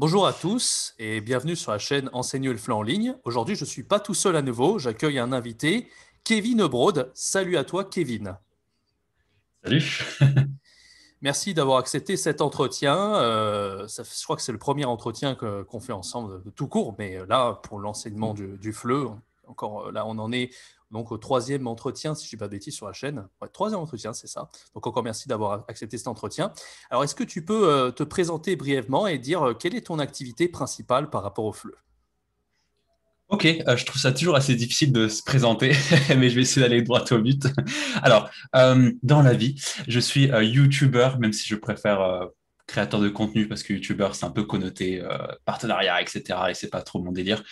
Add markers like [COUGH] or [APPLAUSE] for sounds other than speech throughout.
Bonjour à tous et bienvenue sur la chaîne Enseignez le flanc en ligne. Aujourd'hui, je ne suis pas tout seul à nouveau, j'accueille un invité, Kevin Brode. Salut à toi, Kevin. Salut. [LAUGHS] Merci d'avoir accepté cet entretien. Euh, je crois que c'est le premier entretien qu'on fait ensemble de tout court, mais là, pour l'enseignement du, du FLE, encore là, on en est donc au troisième entretien, si je ne dis pas de sur la chaîne. troisième entretien, c'est ça. Donc encore merci d'avoir accepté cet entretien. Alors est-ce que tu peux euh, te présenter brièvement et dire euh, quelle est ton activité principale par rapport au FLE Ok, euh, je trouve ça toujours assez difficile de se présenter, [LAUGHS] mais je vais essayer d'aller droit au but. Alors, dans la vie, je suis YouTuber, même si je préfère créateur de contenu parce que youtubeur c'est un peu connoté euh, partenariat etc et c'est pas trop mon délire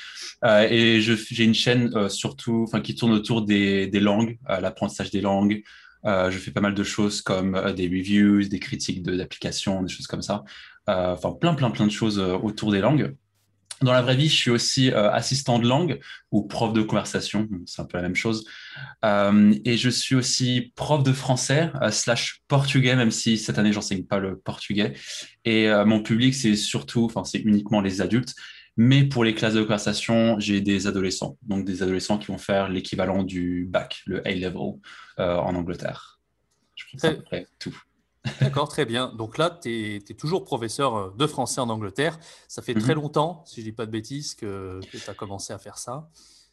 euh, et j'ai une chaîne euh, surtout enfin qui tourne autour des, langues l'apprentissage des langues je fais pas mal de choses comme des reviews des critiques d'applications des choses comme ça enfin plein plein plein de choses autour des langues dans la vraie vie, je suis aussi euh, assistant de langue ou prof de conversation, c'est un peu la même chose. Euh, et je suis aussi prof de français euh, slash portugais, même si cette année, j'enseigne pas le portugais. Et mon public, c'est surtout, enfin, c'est uniquement les adultes. Mais pour les classes de conversation, j'ai des adolescents, donc des adolescents qui vont faire l'équivalent du bac, le A-level en Angleterre. Je pense à peu près tout. D'accord, très bien. Donc là, tu es, toujours professeur euh, de français en Angleterre. Ça fait très mhm. longtemps, si je dis pas de bêtises, que, que tu as commencé à faire ça.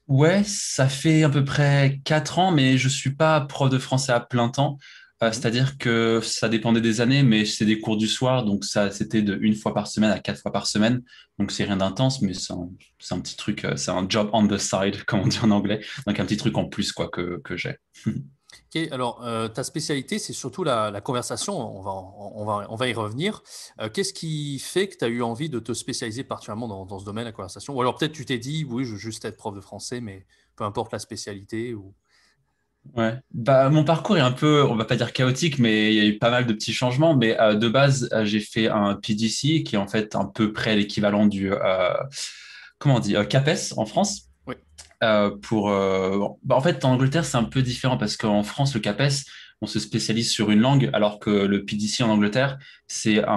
Ouais, ça fait à peu près quatre ans, mais je ne suis pas prof de français à plein temps. Euh, mhm. C'est-à-dire que ça dépendait des années, mais c'est des cours du soir, donc ça c'était de une fois par semaine à quatre fois par semaine. Donc c'est rien d'intense, mais c'est un, petit truc, euh, c'est un job on the side, [LAUGHS] comme on dit en anglais. Donc un petit truc en plus quoi que j'ai. [LAUGHS] Alors, euh, ta spécialité, c'est surtout la, conversation. On va, on, va, on va y revenir. Euh, qu'est-ce qui fait que tu as eu envie de te spécialiser particulièrement dans, ce domaine, la conversation Ou alors peut-être tu t'es dit, oui, je veux juste être prof de français, mais peu importe la spécialité Ouais. Bah, mon parcours est un peu, on va pas dire chaotique, mais il y a eu pas mal de petits changements. Mais euh, de base, j'ai fait un PDC qui est en fait un peu près l'équivalent du, comment dit, CAPES en France. Oui. Euh, euh, bah, en fait, en Angleterre, c'est un peu différent parce qu'en France, le CAPES, on se spécialise sur une langue, alors que le PDC en Angleterre, c'est un,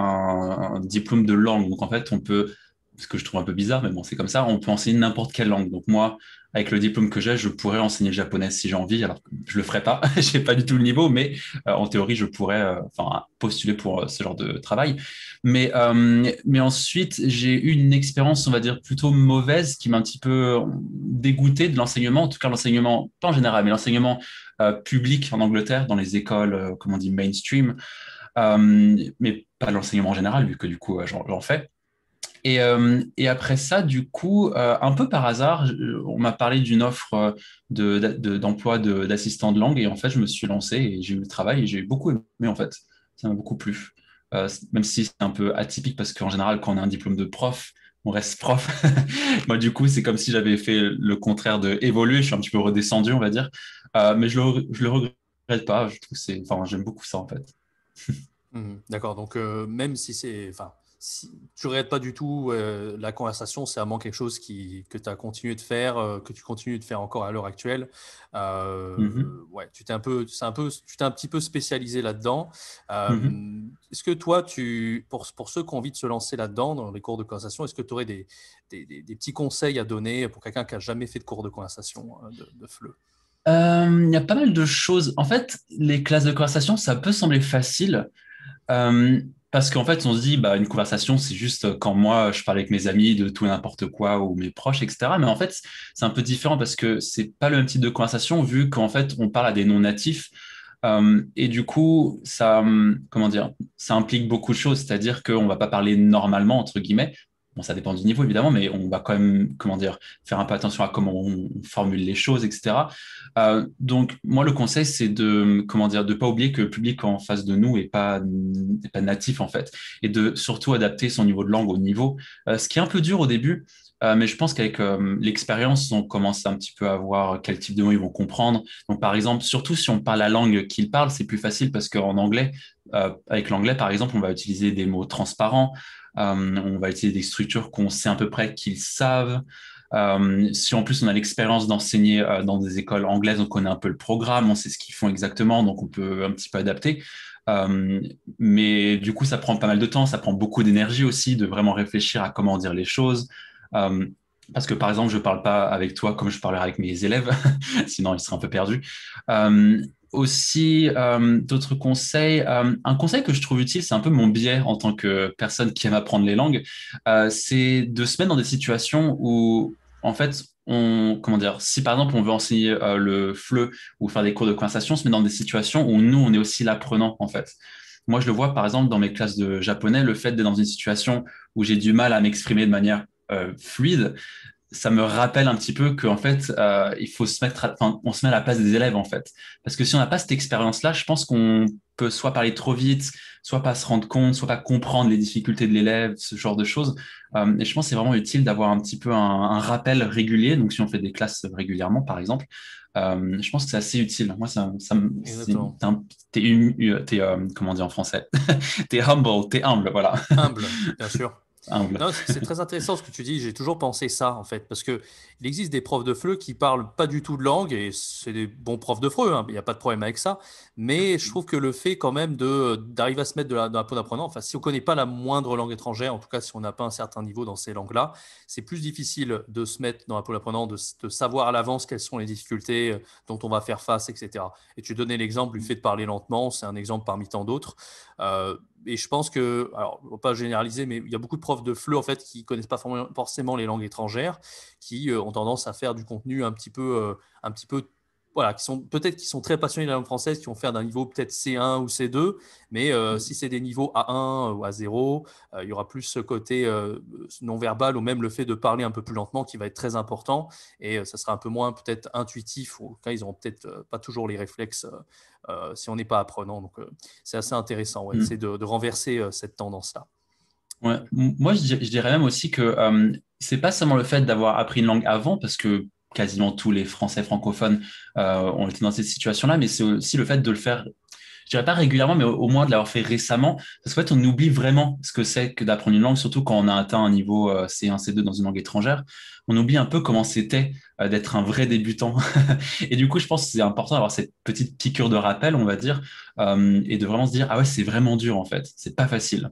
un, diplôme de langue. Donc, en fait, on peut, ce que je trouve un peu bizarre, mais bon, c'est comme ça, on peut enseigner n'importe quelle langue. Donc, moi, avec le diplôme que j'ai, je pourrais enseigner le japonais si j'ai envie. Alors, je le ferai pas, [LAUGHS] j'ai pas du tout le niveau, mais euh, en théorie, je pourrais euh, postuler pour euh, ce genre de travail. Mais, mais ensuite, j'ai eu une expérience, on va dire, plutôt mauvaise qui m'a un petit peu dégoûté de l'enseignement, en tout cas l'enseignement, pas en général, mais l'enseignement public en Angleterre, dans les écoles, comme on dit, mainstream, mais pas l'enseignement en général, vu que du coup, j'en fais. Euh, et, après ça, du coup, euh, un peu par hasard, on m'a parlé d'une offre euh, d'emploi d'assistant de, langue et en fait, je me suis lancé et j'ai eu le travail et j'ai beaucoup aimé en fait. Ça m'a beaucoup plu. même si c'est un peu atypique parce qu'en général, quand on a un diplôme de prof, on reste [LAUGHS] prof. Moi, du coup, c'est comme si j'avais fait le contraire de évoluer. Je suis un petit peu redescendu, on va dire. mais je le, le regrette pas. Je trouve c'est, enfin, j'aime beaucoup ça en fait. Mmh D'accord. Donc, même si c'est, enfin si tu n'arrêtes pas du tout euh, la conversation, c'est vraiment quelque chose que tu as continué de faire, euh, que tu continues de faire encore à l'heure actuelle. Euh, mhm. Ouais, tu t'es un peu, un un petit peu spécialisé là-dedans. Mhm. Est-ce que toi, tu, pour, pour ceux qui ont envie de se lancer là-dedans dans les cours de conversation, est-ce que tu aurais des, petits conseils à donner pour quelqu'un qui n'a jamais fait de cours de conversation de, de FLE Il y a pas mal de choses. En fait, les classes de conversation, ça peut sembler facile. Parce qu'en fait, on se dit, bah, une conversation, c'est juste euh, quand moi, je parle avec mes amis de tout et n'importe quoi ou mes proches, etc. Mais en fait, c'est un peu différent parce que c'est pas le même type de conversation vu qu'en fait, on parle à des non-natifs. Hum, et du coup, ça, hum, comment dire, ça implique beaucoup de choses. C'est-à-dire qu'on va pas parler normalement, entre guillemets, ça dépend du niveau évidemment, mais on va quand même, comment dire, faire un peu attention à comment on formule les choses, etc. Euh, donc, moi, le conseil, c'est de, comment dire, de pas oublier que le public en face de nous est pas, pas natif en fait, et de surtout adapter son niveau de langue au niveau. Euh, ce qui est un peu dur au début, euh, mais je pense qu'avec euh, l'expérience, on commence un petit peu à voir quel type de mots ils vont comprendre. Donc, par exemple, surtout si on parle la langue qu'ils parlent, c'est plus facile parce qu'en anglais, euh, avec l'anglais, par exemple, on va utiliser des mots transparents, on va utiliser des structures qu'on sait à peu près qu'ils savent. si en plus on a l'expérience d'enseigner dans des écoles anglaises, on connaît un peu le programme, on sait ce qu'ils font exactement, donc on peut un petit peu adapter. mais du coup, ça prend pas mal de temps, ça prend beaucoup d'énergie aussi de vraiment réfléchir à comment dire les choses, euh, parce que par exemple, je ne parle pas avec toi comme je parlerai avec mes élèves, [LAUGHS] sinon ils seraient un peu perdus. Euh, aussi, euh, d'autres conseils. un conseil que je trouve utile, c'est un peu mon biais en tant que personne qui aime apprendre les langues, c'est de se mettre dans des situations où, en fait, on, comment dire, si par exemple on veut enseigner le FLE ou faire des cours de conversation, se mettre dans des situations où nous, on est aussi l'apprenant en fait. Moi, je le vois par exemple dans mes classes de japonais, le fait d'être dans une situation où j'ai du mal à m'exprimer de manière euh, fluide, ça me rappelle un petit peu qu'en fait, euh, il faut se mettre, à, on se met à la place des élèves en fait. Parce que si on n'a pas cette expérience-là, je pense qu'on peut soit parler trop vite, soit pas se rendre compte, soit pas comprendre les difficultés de l'élève, ce genre de choses. Euh, et je pense que c'est vraiment utile d'avoir un petit peu un, rappel régulier. Donc si on fait des classes régulièrement, par exemple, je pense que c'est assez utile. Moi, ça, ça t'es, comment on dit en français [LAUGHS] T'es humble, t'es humble, voilà. Humble, bien sûr c'est très intéressant ce que tu dis. J'ai toujours pensé ça, en fait, parce qu'il existe des profs de FLE qui parlent pas du tout de langue, et c'est des bons profs de FLE, hein. il n'y a pas de problème avec ça. Mais je trouve que le fait, quand même, d'arriver à se mettre de dans la peau d'apprenant, si on ne connaît pas la moindre langue étrangère, en tout cas, si on n'a pas un certain niveau dans ces langues-là, c'est plus difficile de se mettre dans la peau d'apprenant, de, savoir à l'avance quelles sont les difficultés euh, dont on va faire face, etc. Et tu donnais l'exemple du mm. fait de parler lentement, c'est un exemple parmi tant d'autres. Euh, et je pense que, alors, pas généraliser, mais il y a beaucoup de profs de FLE en fait qui connaissent pas forcément les langues étrangères, qui euh, ont tendance à faire du contenu un petit peu, euh, un petit peu voilà, qui sont peut-être qui sont très passionnés de la langue française, qui vont faire d'un niveau peut-être C1 ou C2, mais euh, mm. si c'est des niveaux A1 euh, ou A0, euh, il y aura plus ce côté non-verbal ou même le fait de parler un peu plus lentement qui va être très important et ça sera un peu moins peut-être intuitif ou cas ils n'auront peut-être pas toujours les réflexes si on n'est pas apprenant. Donc c'est assez intéressant, mm. c'est de, renverser cette tendance-là. Moi, je dirais même aussi que ce c'est pas seulement le fait d'avoir appris une langue avant, parce que quasiment tous les Français francophones euh, ont été dans cette situation-là, mais c'est aussi le fait de le faire je dirais pas régulièrement, mais au, moins de l'avoir fait récemment, parce qu'en fait, on oublie vraiment ce que c'est que d'apprendre une langue, surtout quand on a atteint un niveau C1, euh, C2 dans une langue étrangère. On oublie un peu comment c'était euh, d'être un vrai débutant. [LAUGHS] et du coup, je pense que c'est important d'avoir cette petite piqûre de rappel, on va dire, euh, et de vraiment se dire, ah ouais, c'est vraiment dur en fait, c'est pas facile.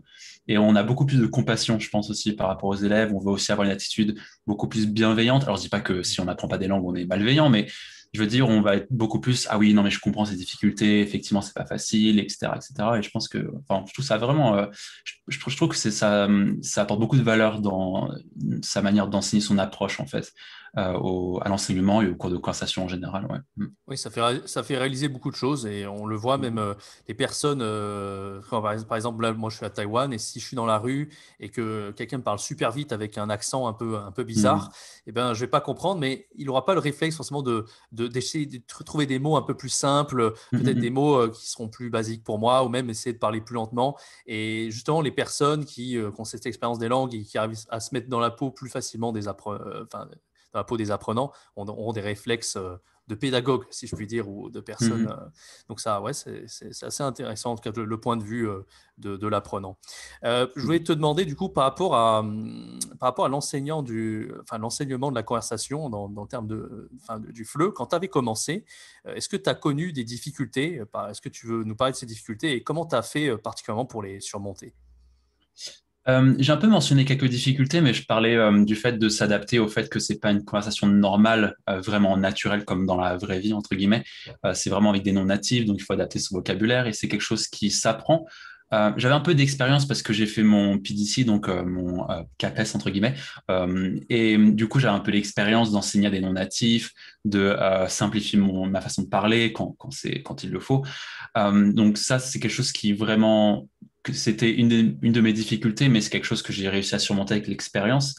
Et on a beaucoup plus de compassion, je pense aussi, par rapport aux élèves. On veut aussi avoir une attitude beaucoup plus bienveillante. Alors, je dis pas que si on n'apprend pas des langues, on est malveillant, mais je veux dire, on va être beaucoup plus, ah oui, non, mais je comprends ces difficultés, effectivement, c'est pas facile, etc., etc. Et je pense que, enfin, je trouve ça vraiment, euh, je, trouve que ça, ça apporte beaucoup de valeur dans sa manière d'enseigner son approche, en fait. Euh, au, à l'enseignement et au cours de conversation en général. Ouais. Mm. Oui, ça fait, ça fait réaliser beaucoup de choses et on le voit même les euh, personnes, euh, par exemple, moi je suis à Taïwan et si je suis dans la rue et que quelqu'un me parle super vite avec un accent un peu, un peu bizarre, mm. et eh ben, je vais pas comprendre, mais il n'aura pas le réflexe forcément d'essayer de, trouver des mots un peu plus simples, mm, peut-être des mots qui seront plus basiques pour moi ou même essayer de parler plus lentement. Et justement, les personnes qui, ont cette expérience des langues et qui arrivent à se mettre dans la peau plus facilement des, dans la peau des apprenants, ont, des réflexes euh, de pédagogue, si je puis dire, ou de personnes. Mmh euh. donc ça, ouais, c'est assez intéressant, en tout cas, le, point de vue euh, de, l'apprenant. je voulais te demander, du coup, par rapport à, hum, rapport à l'enseignant du, enfin, l'enseignement de la conversation dans, dans le terme de, enfin, du FLE, quand tu avais commencé, est-ce que tu as connu des difficultés Est-ce que tu veux nous parler de ces difficultés et comment tu as fait particulièrement pour les surmonter euh, j'ai un peu mentionné quelques difficultés, mais je parlais euh, du fait de s'adapter au fait que c'est pas une conversation normale, euh, vraiment naturelle comme dans la vraie vie entre guillemets. c'est vraiment avec des noms natifs, donc il faut adapter son vocabulaire et c'est quelque chose qui s'apprend. J'avais un peu d'expérience parce que j'ai fait mon PDC, donc mon CAPES entre guillemets, et du coup j'avais un peu l'expérience d'enseigner à des noms natifs, de simplifier ma façon de parler quand, quand, quand il le faut. donc ça c'est quelque chose qui vraiment c'était une, de, mes difficultés, mais c'est quelque chose que j'ai réussi à surmonter avec l'expérience.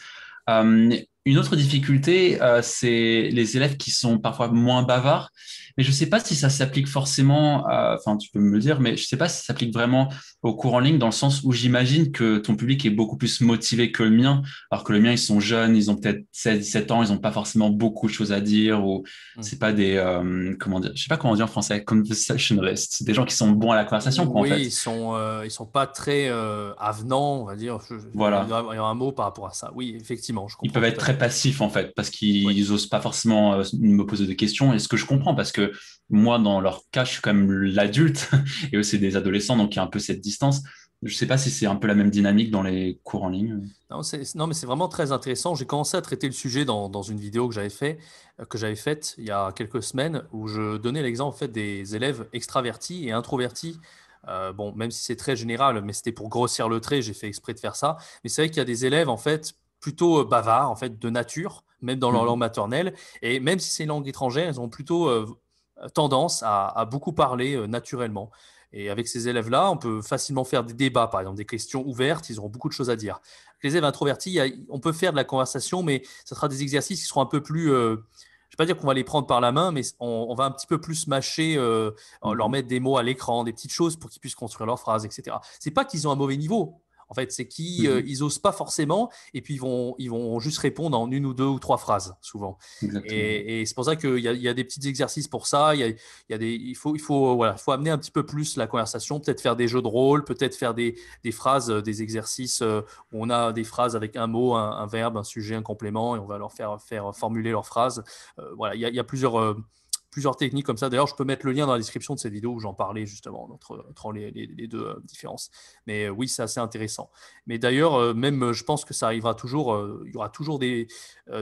Euh, une autre difficulté, euh, c'est les élèves qui sont parfois moins bavards mais je ne sais pas si ça s'applique forcément, enfin tu peux me le dire, mais je ne sais pas si ça s'applique vraiment au cours en ligne dans le sens où j'imagine que ton public est beaucoup plus motivé que le mien, alors que le mien, ils sont jeunes, ils ont peut-être 16, 17 ans, ils n'ont pas forcément beaucoup de choses à dire ou mm. c'est pas des, euh, comment dire, je sais pas comment dire en français, conversationalists, des gens qui sont bons à la conversation. oui, ils sont, euh, ils sont pas très euh, avenants, on va dire. voilà. Il y, a, un mot par rapport à ça. Oui, effectivement, je comprends. Ils peuvent être très passifs en fait parce qu'ils n'osent pas forcément me poser de questions et ce que je comprends parce que moi, dans leur cas, je suis l'adulte [LAUGHS] et eux, c'est des adolescents, donc il y a un peu cette distance. Je ne sais pas si c'est un peu la même dynamique dans les cours en ligne. Non, non mais c'est vraiment très intéressant. J'ai commencé à traiter le sujet dans, dans une vidéo que j'avais fait, euh, que j'avais faite il y a quelques semaines, où je donnais l'exemple en fait, des élèves extravertis et introvertis. Euh, bon, même si c'est très général, mais c'était pour grossir le trait, j'ai fait exprès de faire ça. Mais c'est vrai qu'il y a des élèves en fait plutôt euh, bavards en fait de nature, même dans leur mmh. langue maternelle, et même si c'est une langue étrangère, ils ont plutôt euh, tendance à, beaucoup parler euh, naturellement. Et avec ces élèves-là, on peut facilement faire des débats, par exemple des questions ouvertes, ils auront beaucoup de choses à dire. les élèves introvertis, on peut faire de la conversation, mais ce sera des exercices qui seront un peu plus... Euh, je ne vais pas dire qu'on va les prendre par la main, mais on, va un petit peu plus mâcher, mmh leur mettre des mots à l'écran, des petites choses pour qu'ils puissent construire leurs phrases, etc. ce n'est pas qu'ils ont un mauvais niveau, en fait, c'est qui mmh euh, ils osent pas forcément et puis ils vont, ils vont juste répondre en une ou deux ou trois phrases souvent. Et, c'est pour ça qu'il y, a des petits exercices pour ça. Il, y a, il faut, il faut, faut amener un petit peu plus la conversation, peut-être faire des jeux de rôle, peut-être faire des, phrases, euh, des exercices euh, où on a des phrases avec un mot, un, verbe, un sujet, un complément et on va leur faire, faire formuler leurs phrases. voilà, il y, a, plusieurs plusieurs techniques comme ça. D'ailleurs, je peux mettre le lien dans la description de cette vidéo où j'en parlais justement entre, les, deux euh, différences. Mais euh, oui, c'est assez intéressant. Mais d'ailleurs, euh, même je pense que ça arrivera toujours. il y aura toujours des,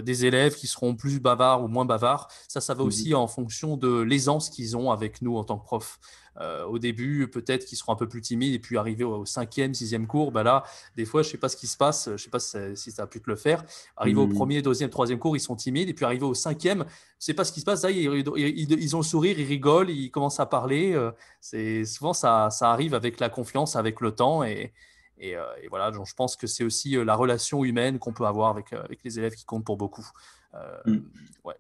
des, élèves qui seront plus bavards ou moins bavards. Ça, ça va mmh aussi en fonction de l'aisance qu'ils ont avec nous en tant que prof. Euh, au début, peut-être qu'ils seront un peu plus timides, et puis arriver au, cinquième, sixième cours, ben là, des fois, je ne sais pas ce qui se passe, je ne sais pas si ça a pu te le faire. Arriver au mm. premier, deuxième, troisième cours, ils sont timides, et puis arriver au cinquième, je sais pas ce qui se passe, là, ils, ont le sourire, ils rigolent, ils commencent à parler. Euh, c'est souvent ça, ça arrive avec la confiance, avec le temps, et, euh, voilà, donc je pense que c'est aussi la relation humaine qu'on peut avoir avec, avec, les élèves qui compte pour beaucoup. Mm. ouais.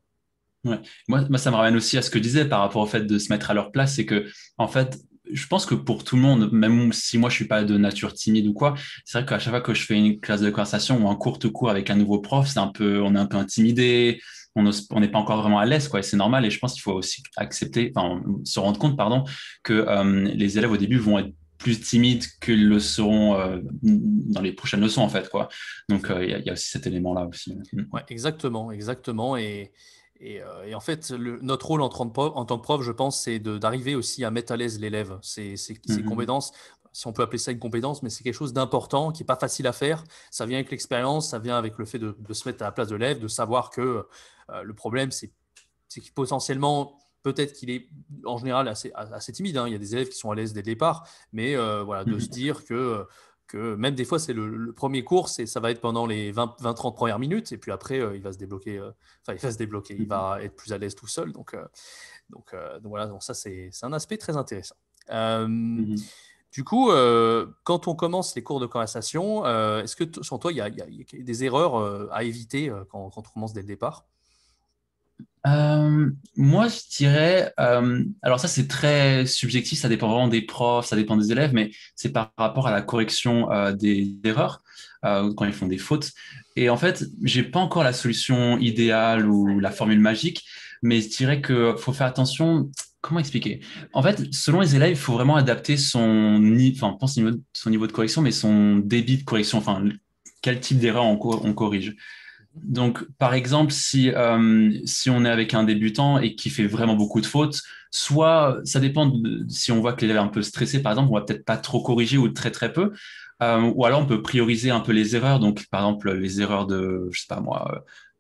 Ouais. Moi, ça me ramène aussi à ce que je disais par rapport au fait de se mettre à leur place, c'est que, en fait, je pense que pour tout le monde, même si moi je suis pas de nature timide ou quoi, c'est vrai qu'à chaque fois que je fais une classe de conversation ou un court cours avec un nouveau prof, c'est un peu, on est un peu intimidé, on n'est pas encore vraiment à l'aise, quoi. Et c'est normal. Et je pense qu'il faut aussi accepter, enfin, se rendre compte, pardon, que euh, les élèves au début vont être plus timides qu'ils le seront euh, dans les prochaines leçons, en fait, quoi. Donc, euh, il y, y, a aussi cet élément-là aussi. Ouais, exactement, exactement. Et euh, et, en fait, notre rôle en, tant que prof, je pense, c'est d'arriver aussi à mettre à l'aise l'élève, C'est mhm. compétences, si on peut appeler ça une compétence, mais c'est quelque chose d'important, qui n'est pas facile à faire. Ça vient avec l'expérience, ça vient avec le fait de, de, se mettre à la place de l'élève, de savoir que euh, le problème, c'est que potentiellement, peut-être qu'il est en général assez, assez timide. Hein. Il y a des élèves qui sont à l'aise dès le départ, mais euh, voilà, de se mhm. dire que que même des fois, c'est le, premier cours, ça va être pendant les 20-30 premières minutes, et puis après, euh, il va se débloquer, euh, enfin, il va se débloquer, il mhm. va être plus à l'aise tout seul. Donc, euh, donc, donc, voilà, donc ça, c'est un aspect très intéressant. Mhm. Du coup, quand on commence les cours de conversation, est-ce que sans toi, il y, a des erreurs à éviter quand, on commence dès le départ euh, moi, je dirais, euh, alors ça c'est très subjectif, ça dépend vraiment des profs, ça dépend des élèves, mais c'est par rapport à la correction euh, des erreurs quand ils font des fautes. Et en fait, j'ai pas encore la solution idéale ou la formule magique, mais je dirais que faut faire attention. Comment expliquer En fait, selon les élèves, il faut vraiment adapter son, enfin, niveau, son niveau de correction, mais son débit de correction, enfin, quel type d'erreur on corrige. Donc, par exemple, si, euh, si on est avec un débutant et qui fait vraiment beaucoup de fautes, soit ça dépend si on voit que l'élève est un peu stressé, par exemple, on va peut-être pas trop corriger ou très très peu. Euh, ou alors on peut prioriser un peu les erreurs. Donc, par exemple, les erreurs de, je sais pas moi, euh,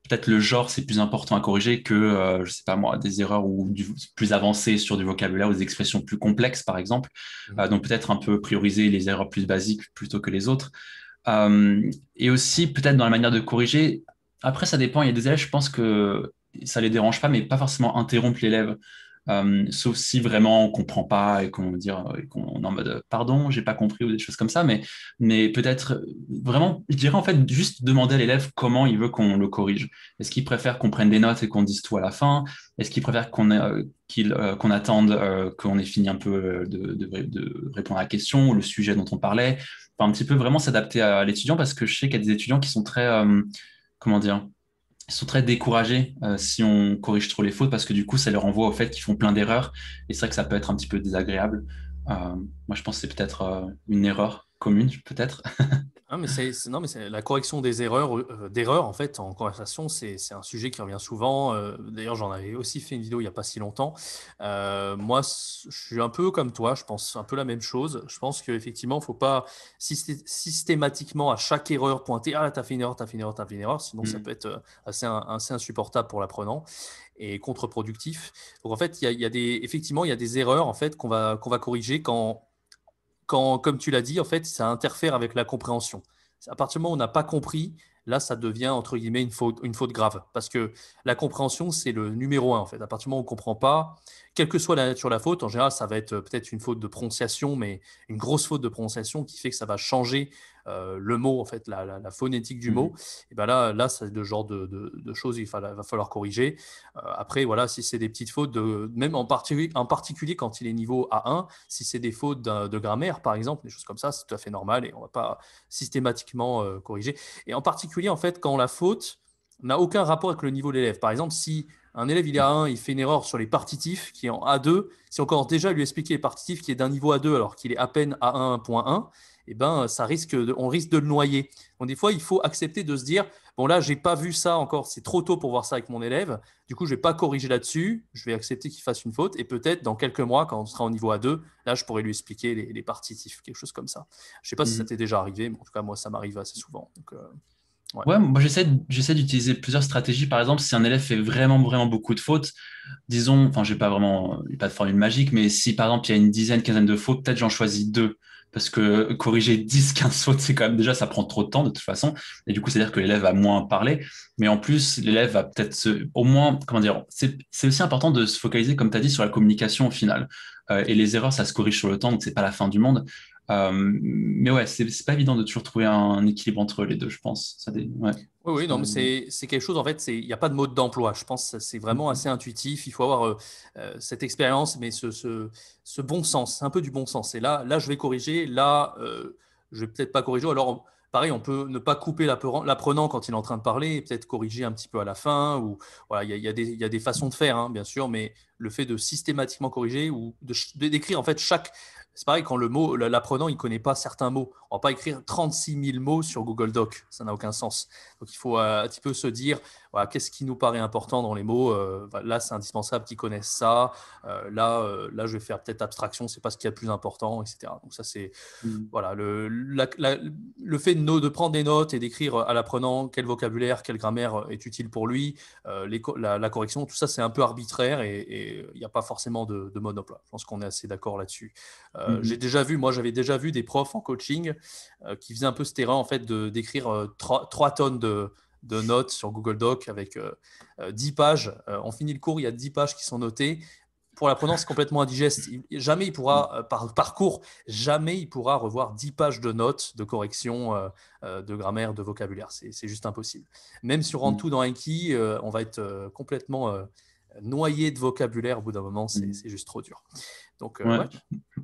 peut-être le genre c'est plus important à corriger que, je je sais pas moi, des erreurs ou plus avancées sur du vocabulaire ou des expressions plus complexes, par exemple. Mmh. donc, peut-être un peu prioriser les erreurs plus basiques plutôt que les autres. et aussi, peut-être dans la manière de corriger, après, ça dépend. Il y a des élèves, je pense que ça les dérange pas, mais pas forcément interrompre l'élève. Euh, sauf si vraiment on comprend pas et qu'on dire qu'on est en mode euh, pardon j'ai pas compris ou des choses comme ça mais mais peut-être euh, vraiment je dirais en fait juste demander à l'élève comment il veut qu'on le corrige est-ce qu'il préfère qu'on prenne des notes et qu'on dise tout à la fin est-ce qu'il préfère qu'on qu'on attende qu'on ait fini un peu de, répondre à la question ou le sujet dont on parlait un petit peu vraiment s'adapter à l'étudiant parce que je sais qu'il y a des étudiants qui sont très comment dire, ils sont très découragés euh, si on corrige trop les fautes parce que du coup, ça leur renvoie au fait qu'ils font plein d'erreurs. Et c'est vrai que ça peut être un petit peu désagréable. Euh, moi, je pense que c'est peut-être euh, une erreur commune, peut-être. [LAUGHS] Non, mais c'est, non, mais c'est la correction des erreurs, euh, d'erreurs en fait en conversation, c'est, c'est un sujet qui revient souvent. Euh, d'ailleurs, j'en avais aussi fait une vidéo il n'y a pas si longtemps. Euh, moi, je suis un peu comme toi, je pense un peu la même chose. Je pense qu'effectivement, il ne faut pas systématiquement à chaque erreur pointer Ah, t'as fait une erreur, t'as fait une erreur, t'as fait une erreur. Sinon, ça mmh. peut être assez, insupportable pour l'apprenant et contre-productif. Donc en fait, il y a, y a des, effectivement, il y a des erreurs en fait qu'on va, qu'on va corriger quand quand, comme tu l'as dit, en fait, ça interfère avec la compréhension. À partir du moment où on n'a pas compris, là, ça devient, entre guillemets, une faute, grave. Parce que la compréhension, c'est le numéro un, en fait. À partir du moment où on ne comprend pas, quelle que soit la nature de la faute, en général, ça va être euh, peut-être une faute de prononciation, mais une grosse faute de prononciation qui fait que ça va changer euh, le mot, en fait, la, phonétique du mmh mot. Et ben là, là c'est le genre de, choses qu'il va, falloir corriger. Euh, après, voilà, si c'est des petites fautes, de, même en, en particulier quand il est niveau A1, si c'est des fautes de grammaire, par exemple, des choses comme ça, c'est tout à fait normal et on ne va pas systématiquement corriger. Et en particulier, en fait, quand la faute n'a aucun rapport avec le niveau de l'élève. Par exemple, si un élève, il est a un, il fait une erreur sur les partitifs qui est en A2. Si on commence déjà à lui expliquer les partitifs qui est d'un niveau A2 alors qu'il est à peine A1.1, eh ben, ça risque on risque de le noyer. Donc, des fois, il faut accepter de se dire Bon, là, je n'ai pas vu ça encore, c'est trop tôt pour voir ça avec mon élève. Du coup, je ne vais pas corriger là-dessus, je vais accepter qu'il fasse une faute. Et peut-être, dans quelques mois, quand on sera au niveau A2, là, je pourrais lui expliquer les, partitifs, quelque chose comme ça. Je ne sais pas si mmh. ça t'est déjà arrivé, mais en tout cas, moi, ça m'arrive assez souvent. Donc, euh, Ouais. moi j'essaie, j'essaie d'utiliser plusieurs stratégies. Par exemple, si un élève fait vraiment, vraiment beaucoup de fautes, disons, enfin, j'ai pas vraiment, pas de formule magique, mais si par exemple il y a une dizaine, quinzaine de fautes, peut-être j'en choisis deux. Parce que corriger 10, 15 fautes, c'est quand même déjà, ça prend trop de temps de toute façon. Et du coup, c'est-à-dire que l'élève va moins parler. Mais en plus, l'élève va peut-être au moins, comment dire, c'est, aussi important de se focaliser, comme tu as dit, sur la communication au final. Euh, et les erreurs, ça se corrige sur le temps, donc c'est pas la fin du monde. Euh, mais ouais, c'est pas évident de toujours trouver un, équilibre entre les deux, je pense. Ça, Oui, oui, non, mais euh, c'est quelque chose, en fait, il n'y a pas de mode d'emploi. Je pense que c'est vraiment assez intuitif. Il faut avoir euh, cette expérience, mais ce, ce, ce bon sens, un peu du bon sens. Et là, là je vais corriger, là, je vais peut-être pas corriger. Alors, pareil, on peut ne pas couper l'apprenant quand il est en train de parler et peut-être corriger un petit peu à la fin. Ou voilà, il y a, y, y a, des façons de faire, hein, bien sûr, mais le fait de systématiquement corriger ou d'écrire en fait chaque c'est pareil, quand le mot, l'apprenant, il ne connaît pas certains mots. On va pas écrire 36 000 mots sur Google Doc, ça n'a aucun sens. Donc il faut euh, un petit peu se dire qu'est-ce qui nous paraît important dans les mots. Euh, là, c'est indispensable qu'ils connaissent ça. Euh, là, là, je vais faire peut-être abstraction, c'est pas ce qui est le plus important, etc. Donc ça, c'est mm. voilà le, le fait de, de, prendre des notes et d'écrire à l'apprenant quel vocabulaire, quelle grammaire est utile pour lui, la, correction, tout ça, c'est un peu arbitraire et il n'y a pas forcément de, de monopole. Je pense qu'on est assez d'accord là-dessus. Mm-hmm. J'ai déjà vu, moi, j'avais déjà vu des profs en coaching euh, qui faisait un peu ce terrain en fait de d'écrire 3, euh, tonnes de, notes sur Google Doc avec 10 euh, pages. on finit le cours, il y a 10 pages qui sont notées pour l'apprenant, c'est complètement indigeste. jamais il pourra, par, cours, jamais il pourra revoir 10 pages de notes, de correction, de grammaire, de vocabulaire. C'est juste impossible. Même sur mm. tout dans Enki, on va être complètement noyé de vocabulaire au bout d'un moment. C'est mm. juste trop dur. Donc, euh,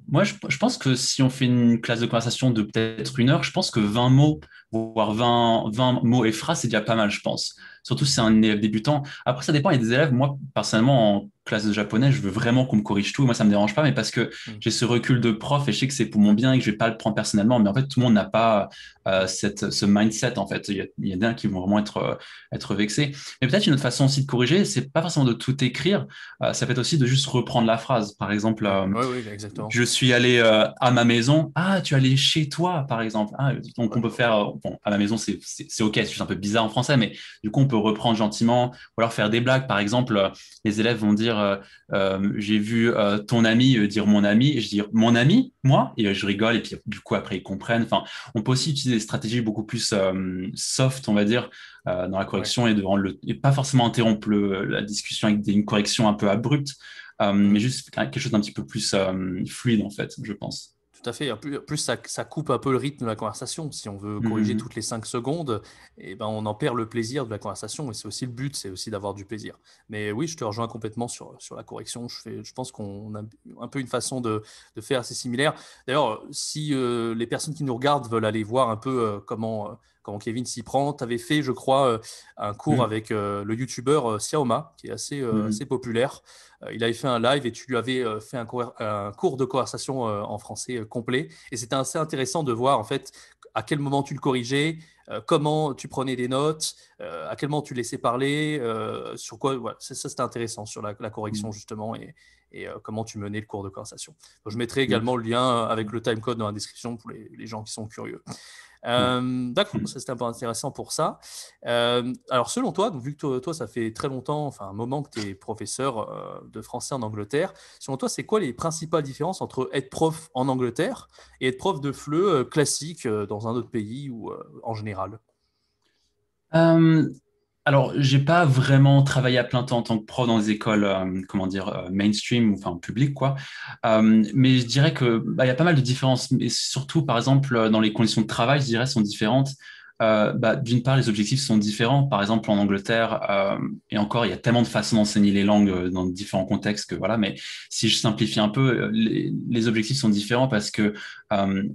Moi, je, pense que si on fait une classe de conversation de peut-être une heure, je pense que 20 mots, voire 20, 20 mots et phrases, c'est déjà pas mal, je pense surtout si c'est un élève débutant. Après, ça dépend. Il y a des élèves, moi, personnellement, en classe de japonais, je veux vraiment qu'on me corrige tout. Moi, ça me dérange pas, mais parce que mm. j'ai ce recul de prof et je sais que c'est pour mon bien et que je vais pas le prendre personnellement. Mais en fait, tout le monde n'a pas euh, cette, ce mindset, en fait. Il y, a, en a qui vont vraiment être, euh, être vexés. Mais peut-être une autre façon aussi de corriger, c'est pas forcément de tout écrire. Euh, ça peut être aussi de juste reprendre la phrase. Par exemple, je suis allé à ma maison. Ah, tu es allé chez toi, par exemple. Ah, donc, on peut faire, bon, à ma maison, c'est OK, c'est juste un peu bizarre en français, mais du coup, on peut reprendre gentiment ou alors faire des blagues. Par exemple, euh, les élèves vont dire euh, euh, J'ai vu ton ami dire mon ami, je dis mon ami, moi, et je rigole, et puis du coup, après, ils comprennent. Enfin, on peut aussi utiliser des stratégies beaucoup plus soft, on va dire, dans la correction et, de le, et pas forcément interrompre la discussion avec une correction un peu abrupte. mais juste quelque chose d'un petit peu plus fluide en fait, je pense. Tout à fait. En plus, ça, coupe un peu le rythme de la conversation. Si on veut corriger mmh. toutes les cinq secondes, eh ben, on en perd le plaisir de la conversation. Et c'est aussi le but, c'est aussi d'avoir du plaisir. Mais oui, je te rejoins complètement sur, la correction. Je, fais, je pense qu'on a un peu une façon de, faire assez similaire. D'ailleurs, si euh, les personnes qui nous regardent veulent aller voir un peu euh, comment... Euh, comment Kevin s'y prend. Tu avais fait, je crois, euh, un cours mm. avec euh, le youtubeur euh, Xiaoma, qui est assez, mm. populaire. il avait fait un live et tu lui avais fait un, cours, de conversation en français complet. Et c'était assez intéressant de voir, en fait, à quel moment tu le corrigeais, comment tu prenais des notes, à quel moment tu laissais parler, sur quoi. ça, c'était intéressant sur la, correction, mm. justement, et, comment tu menais le cours de conversation. je mettrai également le lien avec le timecode dans la description pour les gens qui sont curieux. Euh, d'accord, ça un peu intéressant pour ça. Euh, alors selon toi, donc, vu que toi, ça fait très longtemps, enfin un moment que tu es professeur euh, de français en Angleterre, selon toi, c'est quoi les principales différences entre être prof en Angleterre et être prof de FLE classique dans un autre pays ou en général alors, j'ai pas vraiment travaillé à plein temps en tant que prof dans les écoles, euh, comment dire, euh, mainstream, enfin public, quoi. Euh, mais je dirais que bah, il y a pas mal de différences, mais surtout, par exemple, dans les conditions de travail, je dirais, sont différentes. Bah, d'une part, les objectifs sont différents. Par exemple, en Angleterre, et encore, il y a tellement de façons d'enseigner les langues dans différents contextes que voilà. Mais si je simplifie un peu, les, objectifs sont différents parce que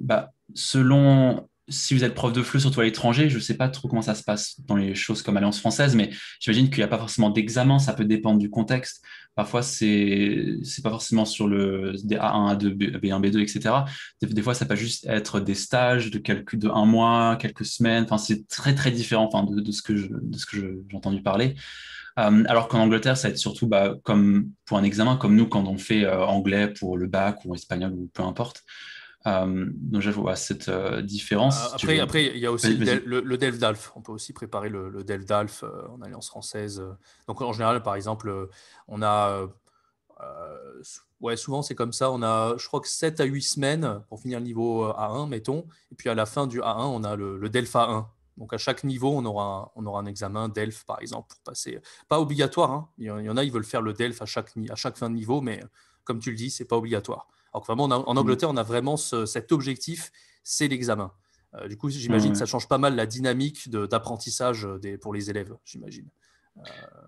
bah, selon si vous êtes prof de FLE, surtout à l'étranger, je ne sais pas trop comment ça se passe dans les choses comme Alliance française, mais j'imagine qu'il n'y a pas forcément d'examen, ça peut dépendre du contexte. Parfois, c'est n'est pas forcément sur le A1, A2, B1, B2, etc. Des, fois, ça peut juste être des stages de, quelques, de un mois, quelques semaines. Enfin, c'est très, très différent enfin, de, de ce que j'ai entendu parler. Euh, alors qu'en Angleterre, ça va être surtout bah, comme pour un examen, comme nous quand on fait euh, anglais pour le bac ou espagnol ou peu importe. Euh, donc j'avoue, à cette euh, différence. Ah, après, il y a aussi le, le, d'Alf. On peut aussi préparer le, delf d'Alf euh, en Alliance française. Donc en général, par exemple, on a. ouais, souvent c'est comme ça. On a, je crois que 7 à 8 semaines pour finir le niveau A1, mettons. Et puis à la fin du A1, on a le, Delph A1. Donc à chaque niveau, on aura, un, on aura un examen DELF, par exemple, pour passer. Pas obligatoire. Hein. Il y en a, ils veulent faire le DELF à chaque, à chaque fin de niveau, mais comme tu le dis, c'est pas obligatoire en Angleterre, on a vraiment cet objectif, c'est l'examen. Euh, du coup, j'imagine que ça change pas mal la dynamique d'apprentissage euh, pour les élèves, j'imagine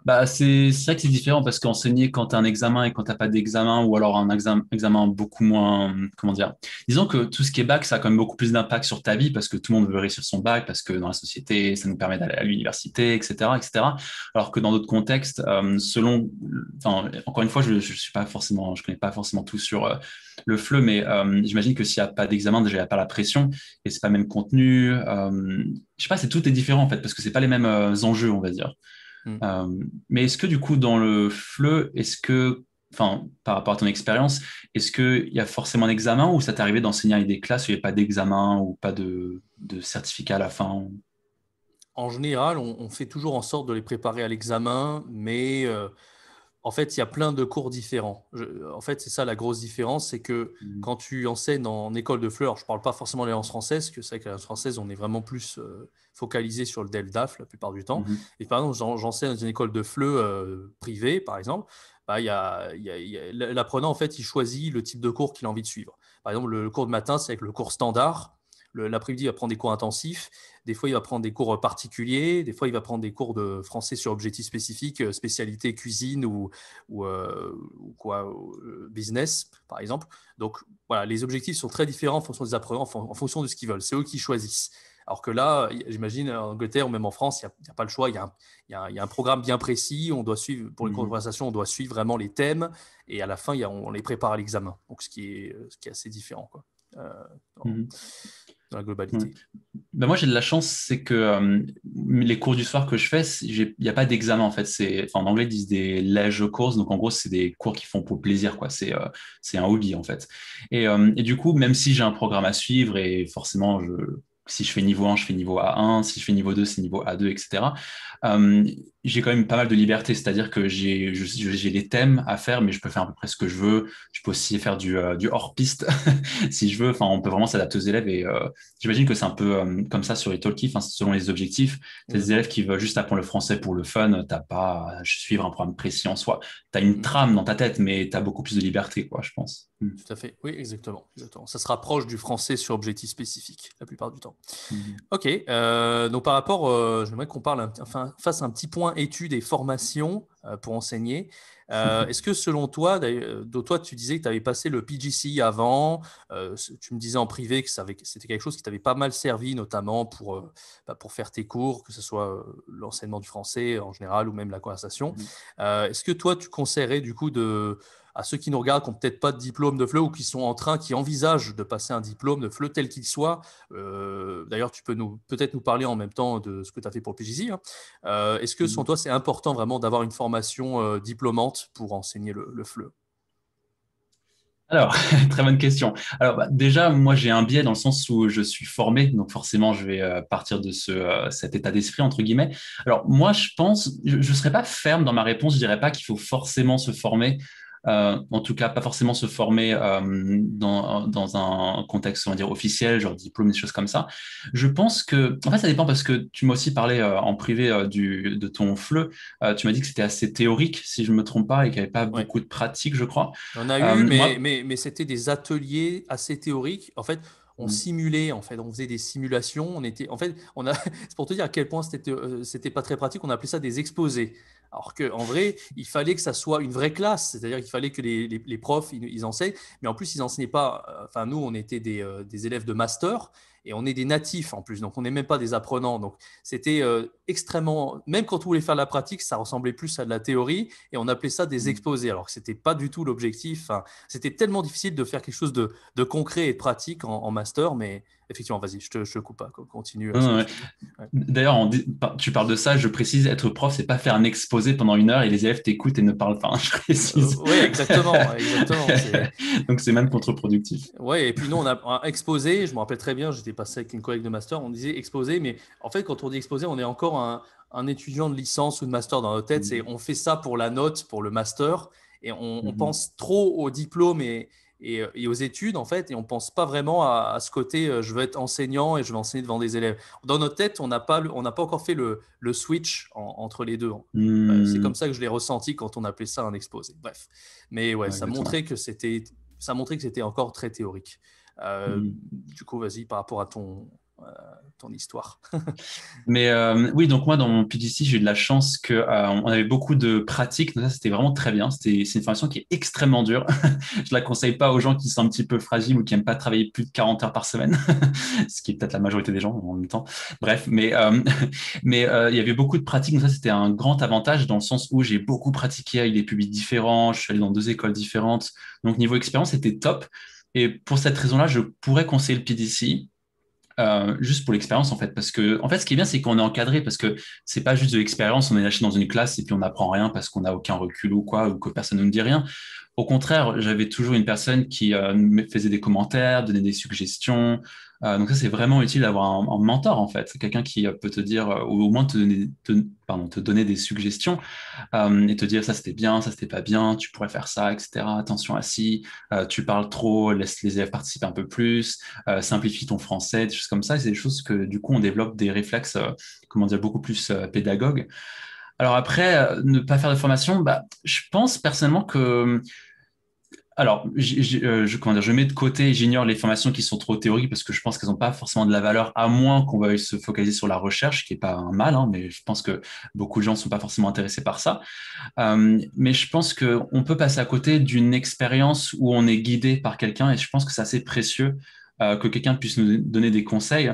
bah, c'est vrai que c'est différent parce qu'enseigner quand tu as un examen et quand tu n'as pas d'examen ou alors un examen, examen beaucoup moins. Comment dire Disons que tout ce qui est bac, ça a quand même beaucoup plus d'impact sur ta vie parce que tout le monde veut réussir son bac, parce que dans la société, ça nous permet d'aller à l'université, etc., etc. Alors que dans d'autres contextes, euh, selon. Enfin, encore une fois, je ne suis pas forcément. Je connais pas forcément tout sur euh, le FLE, mais euh, j'imagine que s'il n'y a pas d'examen, déjà, il n'y a pas la pression et c'est pas le même contenu. je sais pas, c'est tout est différent en fait parce que c'est pas les mêmes enjeux, on va dire. Mm. Euh, mais est-ce que du coup, dans le FLE, est-ce que, enfin, par rapport à ton expérience, est-ce qu'il y a forcément un examen ou ça t'est arrivé d'enseigner avec des classes où il n'y a pas d'examen ou pas de, certificat à la fin En général, on, fait toujours en sorte de les préparer à l'examen, mais euh, en fait, il y a plein de cours différents. en fait, c'est ça la grosse différence, c'est que mmh. quand tu enseignes en école de fleurs, je ne parle pas forcément de l'alliance française, que c'est vrai que l'alliance française, on est vraiment plus euh, focalisé sur le DELDAF la plupart du temps. Mmh. Et par exemple, j'enseigne dans une école de fleurs euh, privée, par exemple, bah, l'apprenant, en fait, il choisit le type de cours qu'il a envie de suivre. Par exemple, le cours de matin, c'est avec le cours standard, L'après-midi, il va prendre des cours intensifs. Des fois, il va prendre des cours euh, particuliers. Des fois, il va prendre des cours de français sur objectifs spécifiques, euh, spécialité cuisine ou, ou, euh, quoi, business, par exemple. Donc, voilà, les objectifs sont très différents en fonction des apprenants, en, fonction de ce qu'ils veulent. C'est eux qui choisissent. Alors que là, j'imagine, en Angleterre ou même en France, il n'y a, pas le choix. Il y, a un programme bien précis. On doit suivre, pour les mmh. conversations, on doit suivre vraiment les thèmes. Et à la fin, on, les prépare à l'examen. Donc, ce qui est, ce qui est assez différent. Quoi dans la mm. globalité. Bah, moi, j'ai de la chance, c'est que euh, les cours du soir que je fais, il n'y a pas d'examen en fait. Enfin, en anglais, ils disent des leisure courses. Donc, en gros, c'est des cours qui font pour plaisir. quoi. C'est euh, c'est un hobby en fait. Et, euh, et, du coup, même si j'ai un programme à suivre et forcément, je, si je fais niveau 1, je fais niveau A1, si je fais niveau 2, c'est niveau A2, etc. Euh, j'ai quand même pas mal de liberté, c'est-à-dire que j'ai les thèmes à faire, mais je peux faire à peu près ce que je veux. Je peux aussi faire du, euh, hors-piste [LAUGHS] si je veux. Enfin, on peut vraiment s'adapter aux élèves et euh, j'imagine que c'est un peu comme ça sur les talkies, selon les objectifs. Mm. T'as des élèves qui veulent juste apprendre le français pour le fun, t'as pas à suivre un programme précis en soi. Tu as une mm. trame dans ta tête, mais tu as beaucoup plus de liberté, quoi, je pense. Hmm. Tout à fait. Oui, exactement, Ça se rapproche du français sur objectif spécifique la plupart du temps. Hmm. Ok. Euh, donc par rapport, euh, j'aimerais qu'on parle, enfin, fasse un petit point études et formation euh, pour enseigner. [LAUGHS] Est-ce que selon toi, toi, tu disais que tu avais passé le PGC avant, tu me disais en privé que c'était quelque chose qui t'avait pas mal servi, notamment pour, bah, pour faire tes cours, que ce soit l'enseignement du français en général ou même la conversation. Hmm. Est-ce que toi, tu conseillerais du coup de, à ceux qui nous regardent, qui n'ont peut-être pas de diplôme de FLE ou qui sont en train, qui envisagent de passer un diplôme de FLE tel qu'il soit. Euh, d'ailleurs, tu peux peut-être nous parler en même temps de ce que tu as fait pour le hein. euh, Est-ce que, mm. selon toi, c'est important vraiment d'avoir une formation euh, diplômante pour enseigner le, fleu FLE alors, [LAUGHS] très bonne question. Alors, bah, déjà, moi, j'ai un biais dans le sens où je suis formé, donc forcément, je vais partir de ce, cet état d'esprit, entre guillemets. Alors, moi, je pense, je ne serais pas ferme dans ma réponse, je dirais pas qu'il faut forcément se former. Euh, en tout cas pas forcément se former euh, dans, dans, un contexte, on va dire, officiel, genre diplôme, des choses comme ça. Je pense que, en fait, ça dépend parce que tu m'as aussi parlé euh, en privé du, de ton FLE. tu m'as dit que c'était assez théorique, si je ne me trompe pas, et qu'il n'y avait pas beaucoup de pratique, je crois. On a eu, mais, mais, c'était des ateliers assez théoriques. En fait, on mm. simulait en fait, on faisait des simulations, on était en fait, on a [LAUGHS] c'est pour te dire à quel point c'était n'était pas très pratique, on appelait ça des exposés. Alors qu'en vrai, il fallait que ça soit une vraie classe, c'est-à-dire qu'il fallait que les, profs, ils, enseignent, mais en plus, ils n'enseignaient pas, euh, enfin nous, on était des euh, élèves de master, et on est des natifs en plus, donc on n'est même pas des apprenants. Donc c'était euh, extrêmement, même quand on voulait faire la pratique, ça ressemblait plus à de la théorie et on appelait ça des mm. exposés, alors que ce n'était pas du tout l'objectif. c'était tellement difficile de faire quelque chose de, de concret et de pratique en, master, mais effectivement, vas-y, je te, je coupe pas, continue. D'ailleurs, tu parles de ça, je précise, être prof, c'est pas faire un exposé pendant une heure et les élèves t'écoutent et ne parlent pas, [LAUGHS] je précise. Euh, oui, exactement. exactement [LAUGHS] Donc c'est même contre-productif. Oui, et puis nous, on a un exposé, je me rappelle très bien, j'étais passé avec une collègue de master, on disait exposé, mais en fait, quand on dit exposé, on est encore un, étudiant de licence ou de master dans notre tête. C'est mm. on fait ça pour la note, pour le master, et on, mm-hmm. pense trop au diplôme et, aux études, en fait, et on pense pas vraiment à, ce côté euh, je veux être enseignant et je veux enseigner devant des élèves. Dans notre tête, on n'a pas, pas encore fait le, switch entre les deux. Euh, mm. C'est comme ça que je l'ai ressenti quand on appelait ça un exposé. Bref, mais ouais, ça, montrait que ça montrait que c'était encore très théorique. Euh, mm. Du coup, vas-y, par rapport à ton, euh, ton histoire. [LAUGHS] Mais euh, oui, donc moi, dans mon PGC, j'ai eu de la chance qu'on avait beaucoup de pratiques. Donc ça, c'était vraiment très bien. c'est une formation qui est extrêmement dure. [LAUGHS] Je la conseille pas aux gens qui sont un petit peu fragiles ou qui n'aiment pas travailler plus de 40 heures par semaine, [LAUGHS] ce qui est peut-être la majorité des gens en même temps. Bref, mais, mais il y avait beaucoup de pratiques. Donc ça, c'était un grand avantage dans le sens où j'ai beaucoup pratiqué avec des publics différents. Je suis allé dans deux écoles différentes. Donc, niveau expérience, c'était top. Et pour cette raison-là, je pourrais conseiller le PDC. Euh, juste pour l'expérience en fait parce que en fait ce qui est bien c'est qu'on est encadré parce que c'est pas juste de l'expérience on est lâché dans une classe et puis on n'apprend rien parce qu'on n'a aucun recul ou quoi ou que personne ne nous dit rien au contraire j'avais toujours une personne qui euh, me faisait des commentaires donnait des suggestions euh, donc ça, c'est vraiment utile d'avoir un, mentor, en fait. C'est quelqu'un qui euh, peut te dire, euh, ou au moins te donner, pardon, te donner des suggestions et te dire, ça c'était bien, ça c'était pas bien, tu pourrais faire ça, etc. Attention à si, tu parles trop, laisse les élèves participer un peu plus, simplifie ton français, des choses comme ça. C'est des choses que, du coup, on développe des réflexes, comment dire, beaucoup plus pédagogues. Alors après, ne pas faire de formation, bah, je pense personnellement que alors, euh, je, mets de côté, j'ignore les formations qui sont trop théoriques parce que je pense qu'elles n'ont pas forcément de la valeur, à moins qu'on va se focaliser sur la recherche, qui n'est pas un mal, hein, mais je pense que beaucoup de gens ne sont pas forcément intéressés par ça. Euh, mais je pense qu'on peut passer à côté d'une expérience où on est guidé par quelqu'un, et je pense que c'est assez précieux euh, que quelqu'un puisse nous donner des conseils.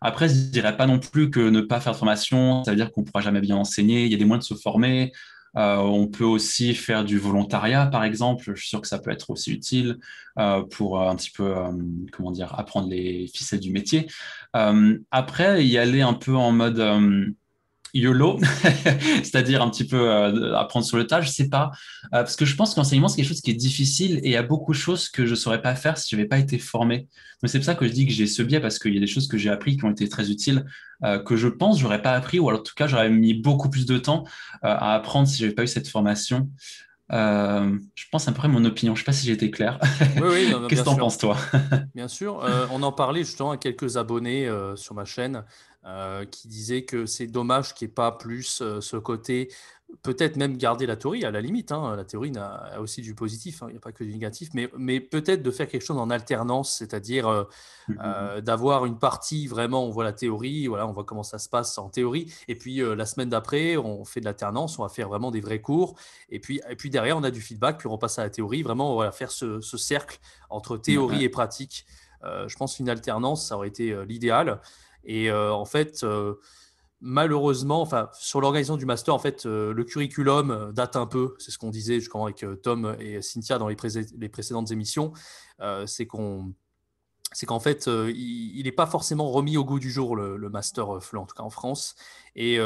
Après, je ne dirais pas non plus que ne pas faire de formation, ça veut dire qu'on ne pourra jamais bien enseigner, il y a des moyens de se former. Euh, on peut aussi faire du volontariat, par exemple. Je suis sûr que ça peut être aussi utile euh, pour euh, un petit peu, comment dire, apprendre les ficelles du métier. après, y aller un peu en mode YOLO, [LAUGHS] c'est-à-dire un petit peu euh, apprendre sur le tas, je ne sais pas. Euh, parce que je pense qu'enseignement, c'est quelque chose qui est difficile et il y a beaucoup de choses que je ne saurais pas faire si je n'avais pas été formé. Mais c'est pour ça que je dis que j'ai ce biais parce qu'il y a des choses que j'ai appris qui ont été très utiles, euh, que je pense que je n'aurais pas appris ou alors en tout cas j'aurais mis beaucoup plus de temps à apprendre si je n'avais pas eu cette formation. je pense à peu près mon opinion. Je ne sais pas si j'étais clair. Oui, oui, [LAUGHS] Qu'est-ce que tu en penses, toi Bien sûr. on en parlait justement à quelques abonnés sur ma chaîne euh, qui disait que c'est dommage qu'il n'y ait pas plus euh, ce côté peut-être même garder la théorie à la limite. Hein, la théorie a, aussi du positif, hein, il n'y a pas que du négatif, mais, peut-être de faire quelque chose en alternance, c'est-à-dire euh, mm, mm, mm. d'avoir une partie vraiment, on voit la théorie, voilà, on voit comment ça se passe en théorie, et puis la semaine d'après, on fait de l'alternance, on va faire vraiment des vrais cours, et puis, et puis derrière, on a du feedback, puis on passe à la théorie, vraiment, on va faire ce, cercle entre théorie et pratique. je pense qu'une alternance, ça aurait été l'idéal. Et euh, en fait, euh, malheureusement, enfin, sur l'organisation du master, en fait, euh, le curriculum date un peu. C'est ce qu'on disait crois, avec Tom et Cynthia dans les, les précédentes émissions. c'est qu'on c'est qu'en fait, il n'est pas forcément remis au goût du jour, le, master en tout cas en France. Et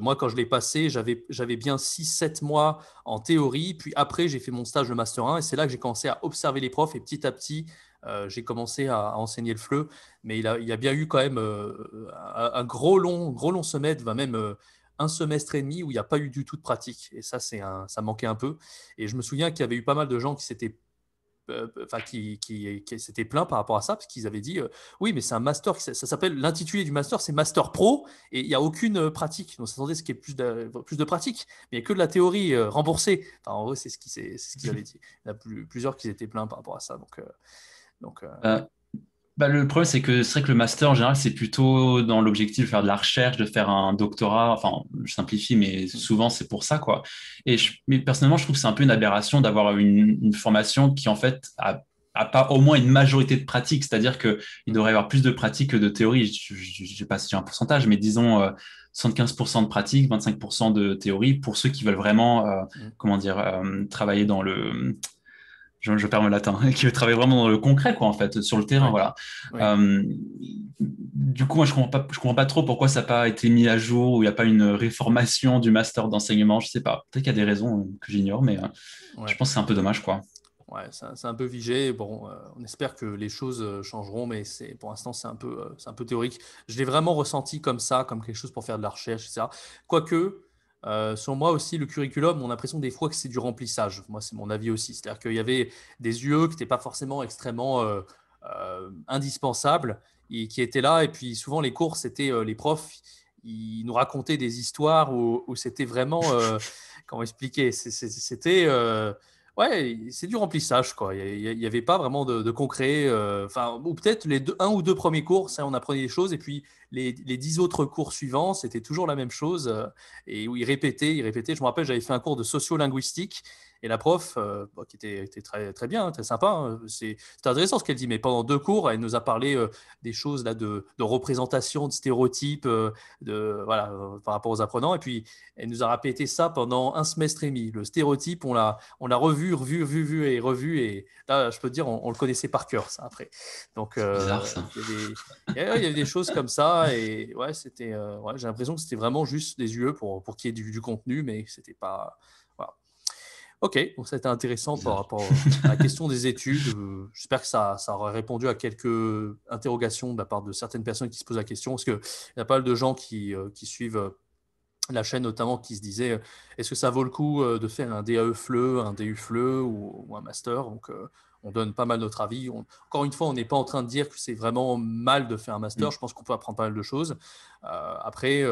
moi, quand je l'ai passé, j'avais bien 6-7 mois en théorie. Puis après, j'ai fait mon stage de master 1. Et c'est là que j'ai commencé à observer les profs. Et petit à petit, euh, j'ai commencé à, enseigner le FLE, mais il, y a bien eu quand même euh, un, gros long, gros long semestre, va même euh, un semestre et demi où il n'y a pas eu du tout de pratique. Et ça, c'est ça manquait un peu. Et je me souviens qu'il y avait eu pas mal de gens qui s'étaient enfin, qui, s'étaient plaints par rapport à ça, parce qu'ils avaient dit oui, mais c'est un master, ça, s'appelle l'intitulé du master, c'est master pro, et il n'y a aucune pratique. Donc, s'attendait à ce qu'il y ait plus de, plus de pratique, mais il n'y a que de la théorie remboursée. Enfin, en gros, c'est ce qu'ils ce avaient dit. Il y en a plus, plusieurs qui étaient plaints par rapport à ça. Donc, donc, euh, bah, bah, le problème, c'est que c'est vrai que le master, en général, c'est plutôt dans l'objectif de faire de la recherche, de faire un doctorat. Enfin, je simplifie, mais mm. souvent, c'est pour ça. quoi. Et mais personnellement, je trouve que c'est un peu une aberration d'avoir une, formation qui, en fait, a pas au moins une majorité de pratiques, c'est-à-dire qu'il devrait y avoir plus de pratiques que de théories. Je ne sais pas si j'ai un pourcentage, mais disons 115% euh, 75% de pratiques, 25% de théories pour ceux qui veulent vraiment, euh, mm. comment dire, travailler dans le je, perds mon latin, [LAUGHS] qui travaille vraiment dans le concret, quoi, en fait, sur le terrain, voilà. Euh, du coup, moi, je comprends pas, je comprends pas trop pourquoi ça n'a pas été mis à jour, ou il n'y a pas une réformation du master d'enseignement, je ne sais pas. Peut-être qu'il y a des raisons euh, que j'ignore, mais euh, je pense que c'est un peu dommage, quoi. c'est un peu vigé. Bon, on espère que les choses changeront, mais c'est pour l'instant c'est un peu, c'est un peu théorique. Je l'ai vraiment ressenti comme ça, comme quelque chose pour faire de la recherche, etc. Quoique, euh, sur moi aussi, le curriculum, on a l'impression des fois que c'est du remplissage. Moi, c'est mon avis aussi. C'est-à-dire qu'il y avait des UE qui n'étaient pas forcément extrêmement euh, euh, indispensables et qui étaient là. Et puis souvent, les cours, c'était euh, les profs, ils nous racontaient des histoires où, où c'était vraiment. [LAUGHS] comment expliquer C'était Ouais, c'est du remplissage, quoi. Il n'y avait pas vraiment de, concret. Euh, enfin, ou peut-être les deux, un ou deux premiers cours, ça, on apprenait des choses. Et puis, les, dix autres cours suivants, c'était toujours la même chose. Euh, et où ils répétaient, ils répétaient. Je me rappelle, j'avais fait un cours de sociolinguistique. Et la prof, euh, bah, qui était, très, très bien, hein, très sympa, hein, c'est intéressant ce qu'elle dit, mais pendant deux cours, elle nous a parlé euh, des choses là, de, représentation, de stéréotypes euh, de, voilà, par rapport aux apprenants. Et puis, elle nous a répété ça pendant un semestre et demi. Le stéréotype, on l'a revu, revu, revu, vu et revu. Et là, je peux te dire, on, le connaissait par cœur, ça, après. Donc, Il, y avait, des choses comme ça. Et ouais, c'était ouais, j'ai l'impression que c'était vraiment juste des yeux pour, pour qu'il y ait du, du contenu, mais c'était pas Ok, donc ça a été intéressant par rapport à la question des études. Euh, j'espère que ça, ça, aura répondu à quelques interrogations de la part de certaines personnes qui se posent la question, parce qu'il y a pas mal de gens qui, euh, suivent euh, la chaîne notamment qui se disaient est-ce que ça vaut le coup de faire un DAE FLE, un DU FLE ou, un master Donc, on donne pas mal notre avis. encore une fois, on n'est pas en train de dire que c'est vraiment mal de faire un master. Mm. Je pense qu'on peut apprendre pas mal de choses. après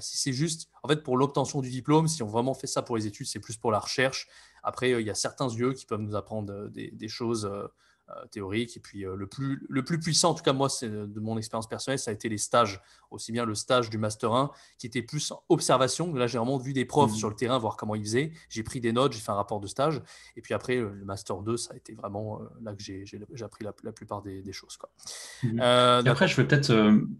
c'est juste, en fait, pour l'obtention du diplôme, si on vraiment fait ça pour les études, c'est plus pour la recherche. Après, euh, il y a certains yeux qui peuvent nous apprendre euh, des choses euh, euh, théorique. Et puis euh, le, plus, le plus puissant, en tout cas moi, c'est euh, de mon expérience personnelle, ça a été les stages, aussi bien le stage du Master 1, qui était plus observation. Là, j'ai vraiment vu des profs mmh. sur le terrain, voir comment ils faisaient. J'ai pris des notes, j'ai fait un rapport de stage. Et puis après, le Master 2, ça a été vraiment là que j'ai appris la, plupart des, des choses. Mmh. après, je vais peut-être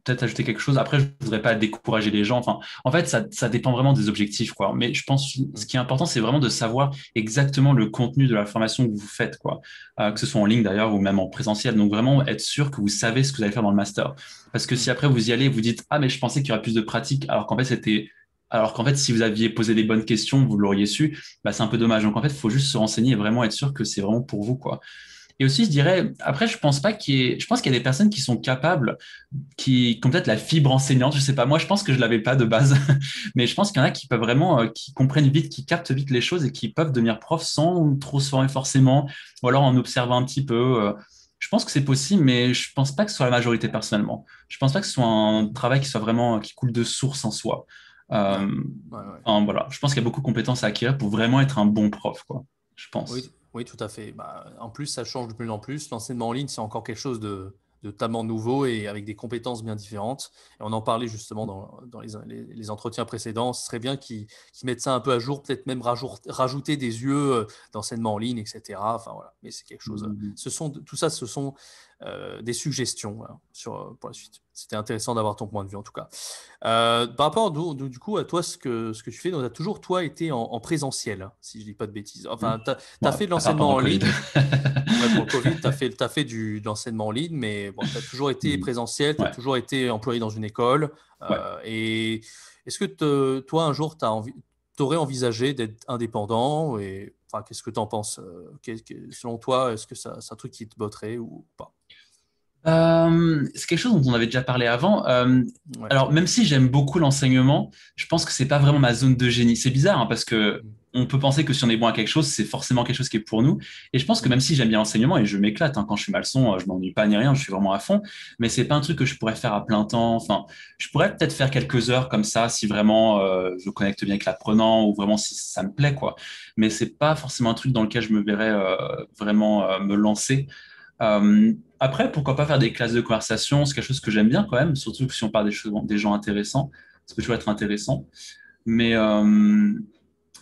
peut-être ajouter quelque chose. Après, je voudrais pas décourager les gens. Enfin, en fait, ça, ça dépend vraiment des objectifs. Quoi. Mais je pense mmh. ce qui est important, c'est vraiment de savoir exactement le contenu de la formation que vous faites, quoi. que ce soit en ligne d'ailleurs ou même en présentiel. Donc vraiment être sûr que vous savez ce que vous allez faire dans le master. Parce que si mm. après vous y allez vous dites ah mais je pensais qu'il y aurait plus de pratique alors qu'en fait c'était alors qu'en fait si vous aviez posé les bonnes questions vous l'auriez su, bah, c'est un peu dommage. Donc en fait il faut juste se renseigner et vraiment être sûr que c'est vraiment pour vous quoi. Et aussi, je dirais, après, je pense pas qu'il y ait, je pense qu'il y a des personnes qui sont capables, qui, ont peut-être la fibre enseignante, je sais pas. Moi, je pense que je l'avais pas de base, [LAUGHS] mais je pense qu'il y en a qui peuvent vraiment, euh, qui comprennent vite, qui captent vite les choses et qui peuvent devenir prof sans trop se former forcément, ou alors en observant un petit peu. Euh. Je pense que c'est possible, mais je pense pas que ce soit la majorité personnellement. Je pense pas que ce soit un travail qui soit vraiment, qui coule de source en soi. Euh, voilà. Je pense qu'il y a beaucoup de compétences à acquérir pour vraiment être un bon prof, quoi. Je pense. Oui, oui, tout à fait. Bah, en plus, ça change de plus en plus. L'enseignement en ligne, c'est encore quelque chose de, de nouveau et avec des compétences bien différentes. Et on en parlait justement dans, les, entretiens précédents. Ce serait bien qu'ils mettent ça un peu à jour, peut-être même rajouter des yeux euh, d'enseignement en ligne, etc. Enfin voilà, mais c'est quelque chose. Mmh ce sont tout ça, ce sont euh, des suggestions sur, euh, pour la suite. C'était intéressant d'avoir ton point de vue en tout cas. Euh, par rapport du, coup à toi, ce que, ce que tu fais, tu as toujours toi été en, présentiel, hein, si je ne dis pas de bêtises. Enfin, tu as, fait de l'enseignement en ligne. pour le Covid, tu as [LAUGHS] fait, du, de l'enseignement en ligne, mais tu as toujours été mm. présentiel, tu as toujours été employé dans une école. et est-ce que toi, un jour, tu aurais envisagé d'être indépendant et Enfin, qu'est-ce que tu en penses Selon toi, est-ce que c'est un truc qui te botterait ou pas euh, c'est quelque chose dont on avait déjà parlé avant. Euh, alors, même si j'aime beaucoup l'enseignement, je pense que c'est pas vraiment ma zone de génie. C'est bizarre hein, parce que on peut penser que si on est bon à quelque chose, c'est forcément quelque chose qui est pour nous. Et je pense que même si j'aime bien l'enseignement et je m'éclate hein, quand je suis malson, je m'ennuie pas ni rien, je suis vraiment à fond. Mais c'est pas un truc que je pourrais faire à plein temps. Enfin, je pourrais peut-être faire quelques heures comme ça si vraiment euh, je connecte bien avec l'apprenant ou vraiment si ça me plaît quoi. Mais c'est pas forcément un truc dans lequel je me verrais vraiment me lancer. Euh, après, pourquoi pas faire des classes de conversation C'est quelque chose que j'aime bien quand même, surtout si on parle des, choses, des gens intéressants. Ça peut toujours être intéressant. Mais, euh,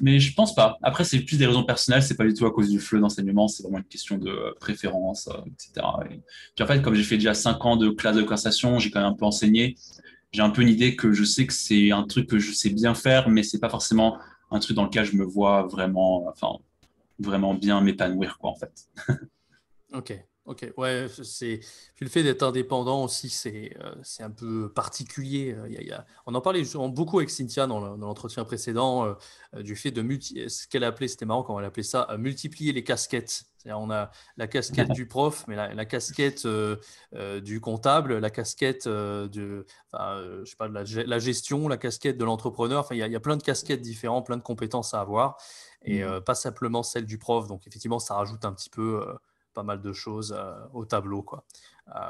mais je pense pas. Après, c'est plus des raisons personnelles, c'est pas du tout à cause du flux d'enseignement, c'est vraiment une question de préférence, etc. Euh, et en fait, comme j'ai fait déjà 5 ans de classes de conversation, j'ai quand même un peu enseigné. J'ai un peu une idée que je sais que c'est un truc que je sais bien faire, mais c'est pas forcément un truc dans lequel je me vois vraiment, enfin, vraiment bien m'épanouir, quoi, en fait. ok. Ok, ouais, c'est le fait d'être indépendant aussi, c'est euh, c'est un peu particulier. Euh, il y a, on en parlait beaucoup avec Cynthia dans l'entretien précédent euh, du fait de multi... ce qu'elle appelait, c'était marrant quand elle appelait ça, multiplier les casquettes. On a la casquette du prof, mais la, casquette du comptable, la casquette de, je sais pas, la, gestion, la casquette de l'entrepreneur. Enfin, il y, a, plein de casquettes différentes, plein de compétences à avoir, et mmh. pas simplement celle du prof. Donc effectivement, ça rajoute un petit peu pas mal de choses euh, au tableau. Quoi. Euh,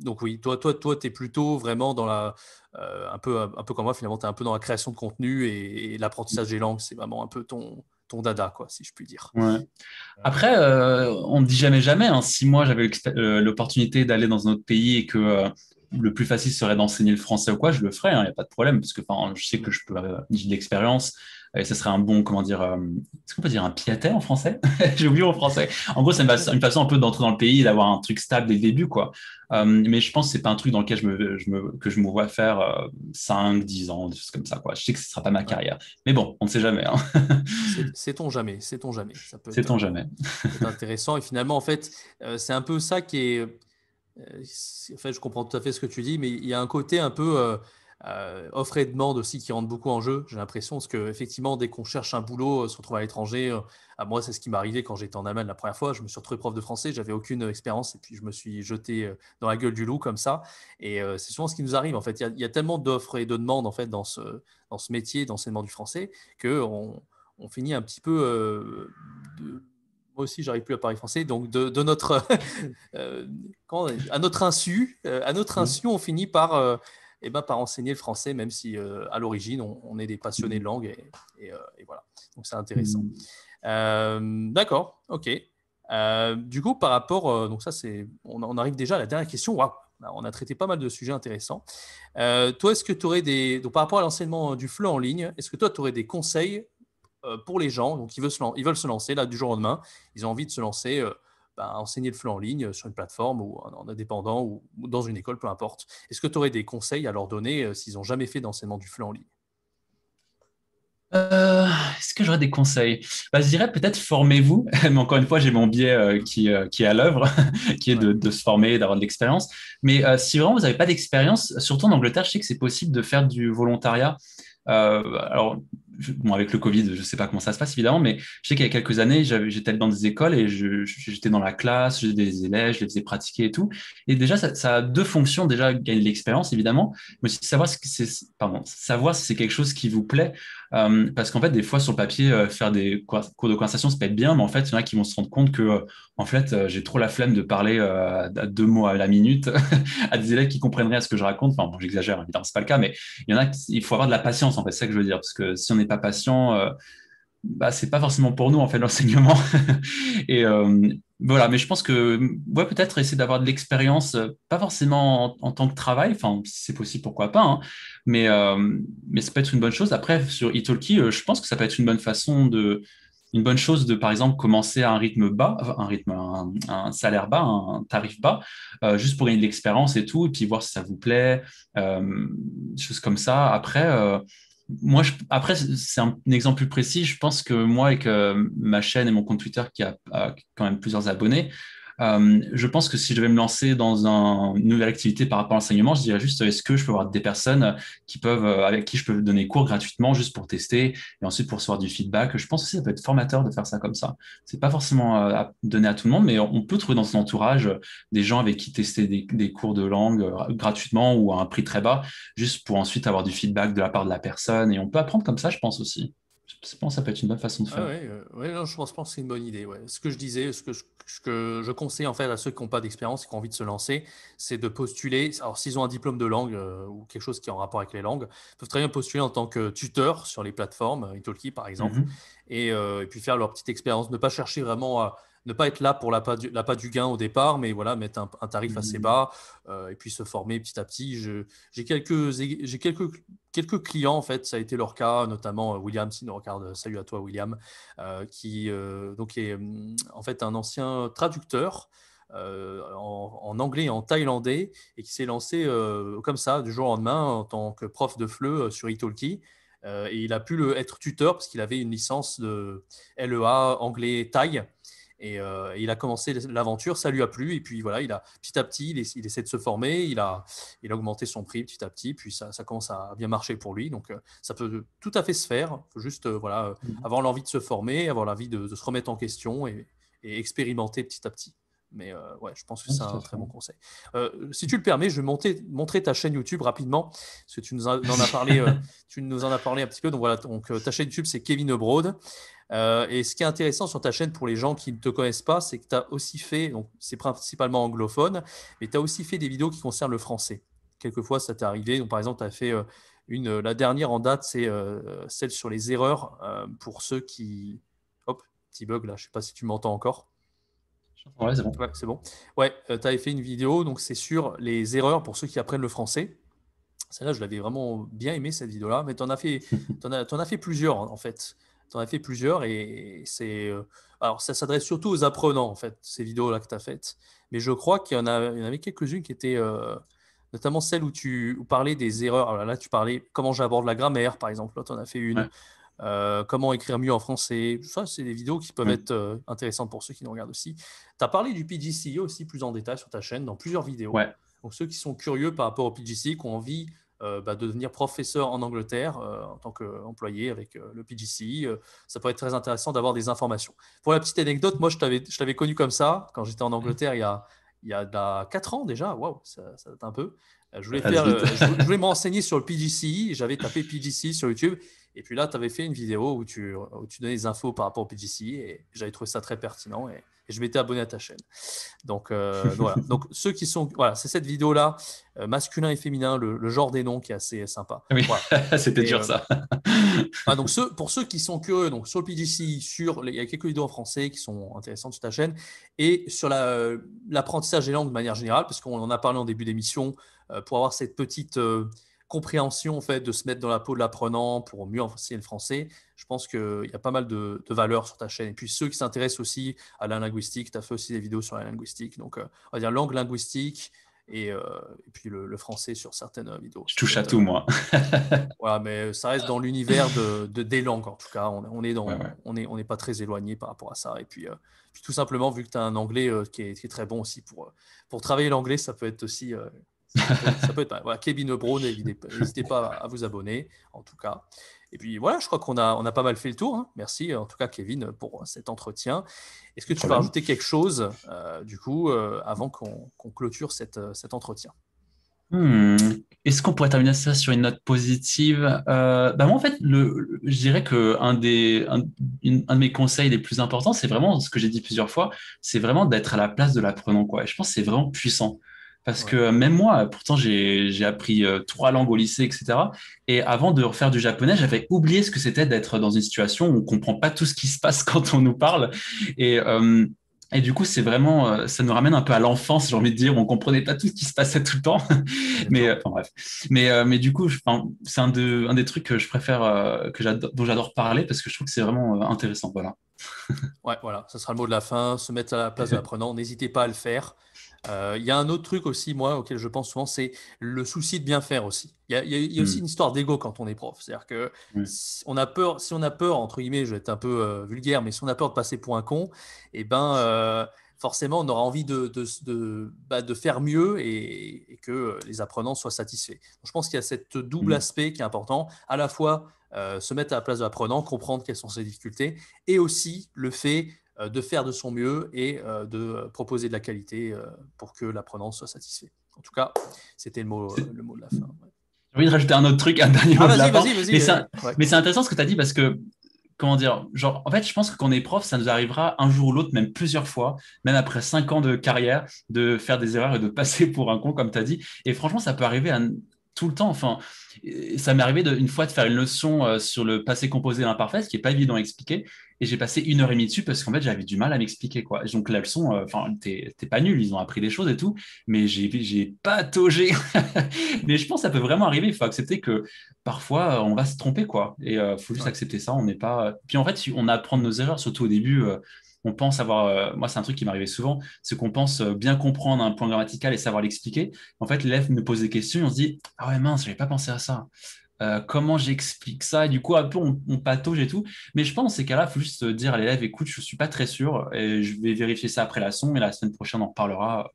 donc oui, toi, toi, toi, tu es plutôt vraiment dans la, euh, un, peu, un peu comme moi, finalement, tu es un peu dans la création de contenu et, l'apprentissage des langues, c'est vraiment un peu ton, ton dada, quoi, si je puis dire. Ouais. Après, on ne dit jamais jamais. Hein. Si moi, j'avais l'opportunité d'aller dans un autre pays et que le plus facile serait d'enseigner le français ou quoi, je le ferais, il hein, n'y a pas de problème, parce que je sais que je peux, j'ai de l'expérience, et euh, ce serait un bon, comment dire, euh, est-ce qu'on peut dire un pied-à-terre en français [LAUGHS] J'ai oublié en français. En gros, c'est une façon un peu d'entrer dans le pays d'avoir un truc stable dès le début, quoi. Euh, mais je pense que c'est pas un truc dans lequel je me, que je me vois faire 5, 10 ans, des choses comme ça, quoi. Je sais que ce sera pas ma carrière. Mais bon, on ne sait jamais. Hein. Sait-on jamais Sait-on jamais Sait-on jamais C'est intéressant. Et finalement, en fait, c'est un peu ça qui est... En fait, je comprends tout à fait ce que tu dis, mais il y a un côté un peu offres euh, offre et demande aussi qui rentre beaucoup en jeu, j'ai l'impression, parce que effectivement, dès qu'on cherche un boulot, euh, se retrouver à l'étranger, à euh, ah, moi, c'est ce qui m'est arrivé quand j'étais en Allemagne la première fois, je me suis retrouvé prof de français, j'avais aucune expérience, et puis je me suis jeté dans la gueule du loup comme ça, et c'est souvent ce qui nous arrive, en fait, il y, a tellement d'offres et de demandes, en fait, dans ce, dans ce métier d'enseignement du français, qu'on on finit un petit peu... moi aussi, j'arrive plus à parler français, donc de, notre, [LAUGHS] à notre insu, à notre mmh. insu, on finit par eh ben, par enseigner le français, même si euh, à l'origine, on, est des passionnés de langue. Et, euh, voilà, donc c'est intéressant. Mmh. Euh, d'accord, ok. du coup, par rapport, donc ça, c'est, on, arrive déjà à la dernière question. on a traité pas mal de sujets intéressants. toi, est-ce que tu aurais des, donc par rapport à l'enseignement du FLE en ligne, est-ce que toi, tu aurais des conseils pour les gens donc, qui veulent se, ils veulent se lancer là du jour au lendemain Ils ont envie de se lancer enseigner le flot en ligne euh, sur une plateforme ou en, indépendant ou, dans une école, peu importe. Est-ce que tu aurais des conseils à leur donner euh, s'ils n'ont jamais fait d'enseignement du flot en ligne euh, Est-ce que j'aurais des conseils bah, Je dirais peut-être formez-vous, [LAUGHS] mais encore une fois, j'ai mon biais qui, qui, est à l'œuvre, [LAUGHS] qui est de, de se former, d'avoir de l'expérience. Mais si vraiment vous n'avez pas d'expérience, surtout en Angleterre, je sais que c'est possible de faire du volontariat. alors, avec le Covid, je ne sais pas comment ça se passe évidemment, mais je sais qu'il y a quelques années, j'étais dans des écoles et j'étais dans la classe, j'ai des élèves, je les faisais pratiquer et tout. Et déjà, ça, a deux fonctions déjà gagner de l'expérience évidemment, mais aussi savoir, savoir si c'est quelque chose qui vous plaît. Euh, parce qu'en fait, des fois, sur le papier, euh, faire des cours de conversation, ça peut être bien, mais en fait, il y en a qui vont se rendre compte que, euh, en fait, j'ai trop la flemme de parler deux mots à la minute [LAUGHS] à des élèves qui comprendraient ce que je raconte. Enfin, bon, j'exagère, évidemment, c'est pas le cas, mais il y en a, il faut avoir de la patience, en fait, c'est ça que je veux dire, parce que si on n'est pas patient, bah, c'est pas forcément pour nous en fait l'enseignement. [LAUGHS] et euh, voilà, mais je pense que ouais, peut-être essayer d'avoir de l'expérience, euh, pas forcément en, tant que travail, enfin si c'est possible pourquoi pas, hein, mais euh, mais ça peut être une bonne chose. Après sur Italki, je pense que ça peut être une bonne façon de une bonne chose de, par exemple, commencer à un rythme bas, un rythme, un, salaire bas, un tarif bas, juste pour gagner de l'expérience et tout, et puis voir si ça vous plaît, euh, choses comme ça. Après, moi, après, c'est un, exemple plus précis. Je pense que moi, avec euh, ma chaîne et mon compte Twitter qui a, quand même plusieurs abonnés, euh, je pense que si je vais me lancer dans un, une nouvelle activité par rapport à l'enseignement, je dirais juste euh, est-ce que je peux avoir des personnes euh, qui peuvent, avec qui je peux donner cours gratuitement juste pour tester et ensuite pour recevoir du feedback. Je pense aussi que ça peut être formateur de faire ça comme ça. C'est pas forcément à donner à tout le monde, mais on peut trouver dans son entourage des gens avec qui tester des cours de langue gratuitement ou à un prix très bas, juste pour ensuite avoir du feedback de la part de la personne. Et on peut apprendre comme ça, je pense aussi. Je pense que ça peut être une bonne façon de ah faire. Euh, je pense, que c'est une bonne idée. Ouais. Ce que je disais, ce que je, que je conseille en fait à ceux qui n'ont pas d'expérience et qui ont envie de se lancer, c'est de postuler. Alors, s'ils ont un diplôme de langue euh, ou quelque chose qui est en rapport avec les langues, ils peuvent très bien postuler en tant que tuteur sur les plateformes, euh, Italki par exemple, mhm. et, puis faire leur petite expérience. Ne pas chercher vraiment à ne pas être là pour la du, du gain au départ, mais voilà, mettre un, tarif assez mmh. bas euh, et puis se former petit à petit. J'ai quelques, clients, en fait, ça a été leur cas, notamment euh, William, si nous regarde, euh, salut à toi William, qui donc est mmh, en fait un ancien traducteur. en, anglais et en thaïlandais et qui s'est lancé comme ça du jour au lendemain en tant que prof de FLE sur Italki. et il a pu le, être tuteur parce qu'il avait une licence de LEA anglais thaï. Et euh, il a commencé l'aventure, ça lui a plu. Et puis voilà, il a petit à petit, il, essaie de se former, il a, il a, augmenté son prix petit à petit, puis ça, commence à bien marcher pour lui. Donc euh, ça peut tout à fait se faire. Faut juste euh, voilà, mhm. avoir l'envie de se former, avoir l'envie de, se remettre en question et, expérimenter petit à petit. Mais ouais, je pense que ah, c'est un très bon conseil. si tu le permets, je vais montrer ta chaîne YouTube rapidement, parce que tu nous, en as parlé, [LAUGHS] tu nous en as parlé un petit peu. Donc voilà, donc, ta chaîne YouTube, c'est Kevin Ebrode. Euh, et ce qui est intéressant sur ta chaîne pour les gens qui ne te connaissent pas, c'est que tu as aussi fait, donc c'est principalement anglophone, mais tu as aussi fait des vidéos qui concernent le français. Quelquefois, ça t'est arrivé. par exemple, tu as fait euh, une, la dernière en date, c'est euh, celle sur les erreurs pour ceux qui. Hop, petit bug là, je ne sais pas si tu m'entends encore. Ouais, c'est bon. Ouais, tu avais fait une vidéo, donc c'est sur les erreurs pour ceux qui apprennent le français. Celle-là, je l'avais vraiment bien aimé cette vidéo-là, mais tu en [LAUGHS] as fait plusieurs en fait tu en as fait plusieurs et c'est. Euh, alors, ça s'adresse surtout aux apprenants, en fait, ces vidéos-là que tu as faites. Mais je crois qu'il y, en a, avait quelques-unes qui étaient. Euh, notamment celle où tu parlais des erreurs. Alors là, tu parlais comment j'aborde la grammaire, par exemple. Là, tu en as fait une. Euh, comment écrire mieux en français. Ça, c'est des vidéos qui peuvent être intéressantes pour ceux qui nous regardent aussi. Tu as parlé du PGC e aussi plus en détail sur ta chaîne, dans plusieurs vidéos. Ouais. Donc, ceux qui sont curieux par rapport au PGC e, qui ont envie euh, bah, de devenir professeur en Angleterre euh, en tant qu'employé avec euh, le PGC. ça pourrait être très intéressant d'avoir des informations. Pour la petite anecdote, moi, je t'avais connu comme ça quand j'étais en mmh. Angleterre il y a, il y a 4 ans déjà. Waouh, ça, date un peu. Je voulais, m'enseigner je voulais sur le PGc J'avais tapé PGc sur YouTube et puis là, tu avais fait une vidéo où tu, tu donnais des infos par rapport au PGC et j'avais trouvé ça très pertinent et, je m'étais abonné à ta chaîne. Donc, euh, voilà. [LAUGHS] Donc, ceux qui sont. Voilà, c'est cette vidéo-là, euh, masculin et féminin, le, genre des noms qui est assez sympa. Oui, [LAUGHS] c'était dur euh, ça. [LAUGHS] Ah, donc, pour ceux qui sont curieux, donc sur le PGC, sur, il y a quelques vidéos en français qui sont intéressantes sur ta chaîne et sur l'apprentissage des langues de manière générale, parce qu'on en a parlé en début d'émission, pour avoir cette petite compréhension en fait, de se mettre dans la peau de l'apprenant pour mieux enseigner le français. Je pense qu'il y a pas mal de, valeurs sur ta chaîne. Et puis ceux qui s'intéressent aussi à la linguistique, tu as fait aussi des vidéos sur la linguistique. Donc, euh, on va dire langue linguistique et, euh, puis le, français sur certaines euh, vidéos. Je touche à tout, moi. voilà, mais ça reste dans l'univers de, des langues, en tout cas. On, on est On n'est pas très éloigné par rapport à ça. Et puis, tout simplement, vu que tu as un anglais qui est, qui, est, très bon aussi pour, pour travailler l'anglais, ça peut être aussi ça peut, être Kevin Brown, n'hésitez pas à vous abonner, en tout cas. Et puis voilà, je crois qu'on a, on a pas mal fait le tour. Hein. Merci en tout cas, Kevin, pour cet entretien. Est-ce que tu peux rajouter quelque chose, euh, du coup, euh, avant qu'on, qu'on clôture euh, cet entretien hmm. Est-ce qu'on pourrait terminer ça sur une note positive bah, Moi, en fait, le, je dirais que un, des, un, de mes conseils les plus importants, c'est vraiment ce que j'ai dit plusieurs fois, c'est vraiment d'être à la place de l'apprenant. Quoi. Et je pense que c'est vraiment puissant. Parce que même moi, pourtant, j'ai appris euh, trois langues au lycée, etc. Et avant de refaire du japonais, j'avais oublié ce que c'était d'être dans une situation où on ne comprend pas tout ce qui se passe [LAUGHS] quand on nous parle. Et, euh, et du coup, c'est vraiment, euh, ça nous ramène un peu à l'enfance, j'ai envie de dire. On ne comprenait pas tout ce qui se passait tout le temps. [LAUGHS] mais, bref. mais, mais du coup, c'est un, un des trucs que je préfère, que dont j'adore parler parce que je trouve que c'est vraiment intéressant. Voilà. [LAUGHS] ouais, voilà, ça sera le mot de la fin. Se mettre à la place de l'apprenant. N'hésitez pas à le faire. Euh, il y a un autre truc aussi, moi, auquel je pense souvent, c'est le souci de bien faire aussi. Il y a, aussi mm. une histoire d'ego quand on est prof. C'est-à-dire que si on a peur, si on a peur, entre guillemets, je vais être un peu euh, vulgaire, mais si on a peur de passer pour un con, et eh ben euh, forcément, on aura envie de, bah, faire mieux et, que les apprenants soient satisfaits. je pense qu'il y a cette double mm. aspect qui est important, à la fois se mettre à la place de l'apprenant, comprendre quelles sont ses difficultés, et aussi le fait euh, de faire de son mieux et euh, de proposer de la qualité euh, pour que l'apprenant soit satisfait. En tout cas, c'était le mot, le de la fin. J'ai envie de rajouter un autre truc, un dernier Mais c'est intéressant ce que tu as dit parce que comment dire, genre, en fait, je pense que quand on est prof, ça nous arrivera un jour ou l'autre, même plusieurs fois, même après cinq ans de carrière, de faire des erreurs et de passer pour un con, comme tu as dit. Et franchement, ça peut arriver tout le temps. Enfin, ça m'est arrivé une fois de faire une leçon sur le passé composé et l'imparfait, ce qui n'est pas évident à expliquer. Et j'ai passé une heure et demie dessus parce qu'en fait, j'avais du mal à m'expliquer. quoi. Donc la leçon, euh, enfin, t'es pas nul, ils ont appris des choses et tout, mais j'ai pas taugé. [LAUGHS] mais je pense que ça peut vraiment arriver. Il faut accepter que parfois, euh, on va se tromper. quoi. Et il euh, faut juste accepter ça. On n'est pas. Puis en fait, on apprend de nos erreurs, surtout au début. on pense avoir, moi c'est un truc qui m'arrivait souvent, c'est qu'on pense bien comprendre un point grammatical et savoir l'expliquer. En fait, l'élève me pose des questions et on se dit, ah ouais mince, n'avais pas pensé à ça. Euh, comment j'explique ça et du coup un peu on, patauge et tout mais je pense c'est qu'à là il faut juste euh, dire à l'élève écoute je ne suis pas très sûr et je vais vérifier ça après la son et la semaine prochaine on en reparlera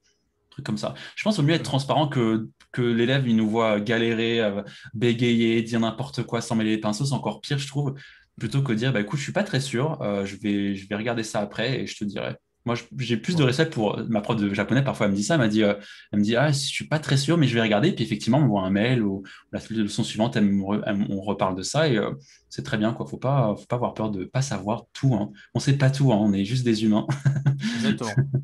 truc comme ça je pense qu'il mieux être transparent que, que l'élève il nous voit galérer euh, bégayer dire n'importe quoi sans mêler les pinceaux c'est encore pire je trouve plutôt que dire bah écoute je suis pas très sûr je vais je vais regarder ça après et je te dirai moi, j'ai plus de respect pour euh, ma prof de japonais. Parfois, elle me dit ça. Elle m'a dit, euh, elle me dit, ah, je suis pas très sûr, mais je vais regarder. Puis effectivement, on me voit un mail ou la leçon suivante, on reparle de ça et euh, c'est très bien. Quoi, faut pas, faut pas avoir peur de ne pas savoir tout. On hein. On sait pas tout. Hein. On est juste des humains. [LAUGHS] Exactement.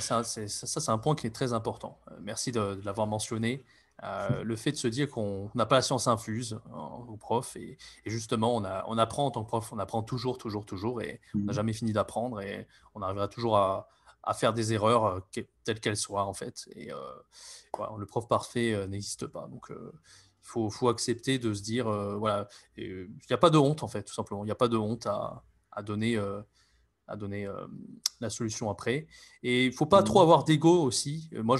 ça, c'est un point qui est très important. Merci de l'avoir mentionné. Euh, le fait de se dire qu'on n'a pas la science infuse euh, au prof, et, justement, on, apprend en tant que prof, on apprend toujours, toujours, toujours, et on n'a mhm. jamais fini d'apprendre, et on arrivera toujours à, faire des erreurs euh, telles qu'elles soient, en fait. Et le prof parfait n'existe pas. Donc, il faut, accepter de se dire, voilà, il n'y a pas de honte, en fait, tout simplement. Il n'y a pas de honte à donner à donner euh, la solution après. Et il faut pas mmh. trop avoir d'ego aussi. Euh, moi,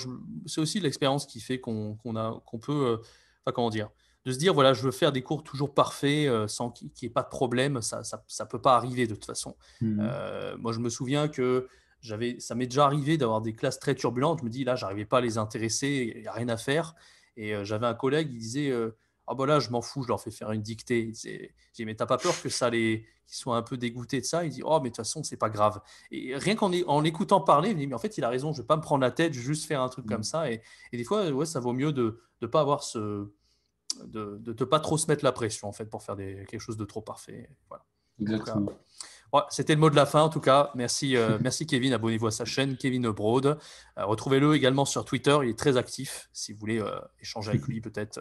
c'est aussi l'expérience qui fait qu'on a, qu'on peut, pas euh, comment dire, de se dire voilà, je veux faire des cours toujours parfaits, sans qu'il n'y ait pas de problème. Ça, ça, peut pas arriver de toute façon. Mmh. moi, je me souviens que j'avais, ça m'est déjà arrivé d'avoir des classes très turbulentes. Je me dis là, j'arrivais pas à les intéresser, il n'y a rien à faire. Et j'avais un collègue, il disait, ah ben là, je m'en fous, je leur fais faire une dictée. J'ai dit, mais t'as pas peur que ça les, qu'ils soient un peu dégoûtés de ça Il dit, oh, mais de toute façon, c'est pas grave. Et rien qu'en en écoutant parler, il dit, mais en fait, il a raison, je vais pas me prendre la tête, je vais juste faire un truc comme mmh. ça. Et, des fois, ouais, ça vaut mieux de ne pas avoir ce. de ne pas trop se mettre la pression, en fait, pour faire quelque chose de trop parfait. Voilà. Euh, Exactement. C'était le mot de la fin en tout cas. Merci, euh, [LAUGHS] merci Kevin. Abonnez-vous à sa chaîne, Kevin Broad. Euh, retrouvez-le également sur Twitter. Il est très actif. Si vous voulez euh, échanger avec lui, peut-être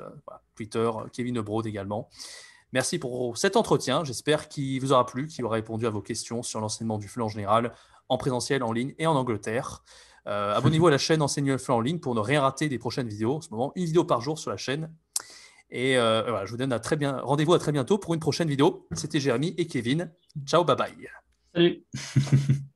Twitter, Kevin Broad également. Merci pour cet entretien. J'espère qu'il vous aura plu, qu'il aura répondu à vos questions sur l'enseignement du flanc en général, en présentiel, en ligne et en Angleterre. Abonnez-vous à la chaîne Enseignez le Flanc en ligne pour ne rien rater des prochaines vidéos. En ce moment, une vidéo par jour sur la chaîne. Et euh, euh, voilà, je vous donne un très bien rendez-vous à très bientôt pour une prochaine vidéo. C'était Jérémy et Kevin. Ciao, bye bye. Salut. [LAUGHS]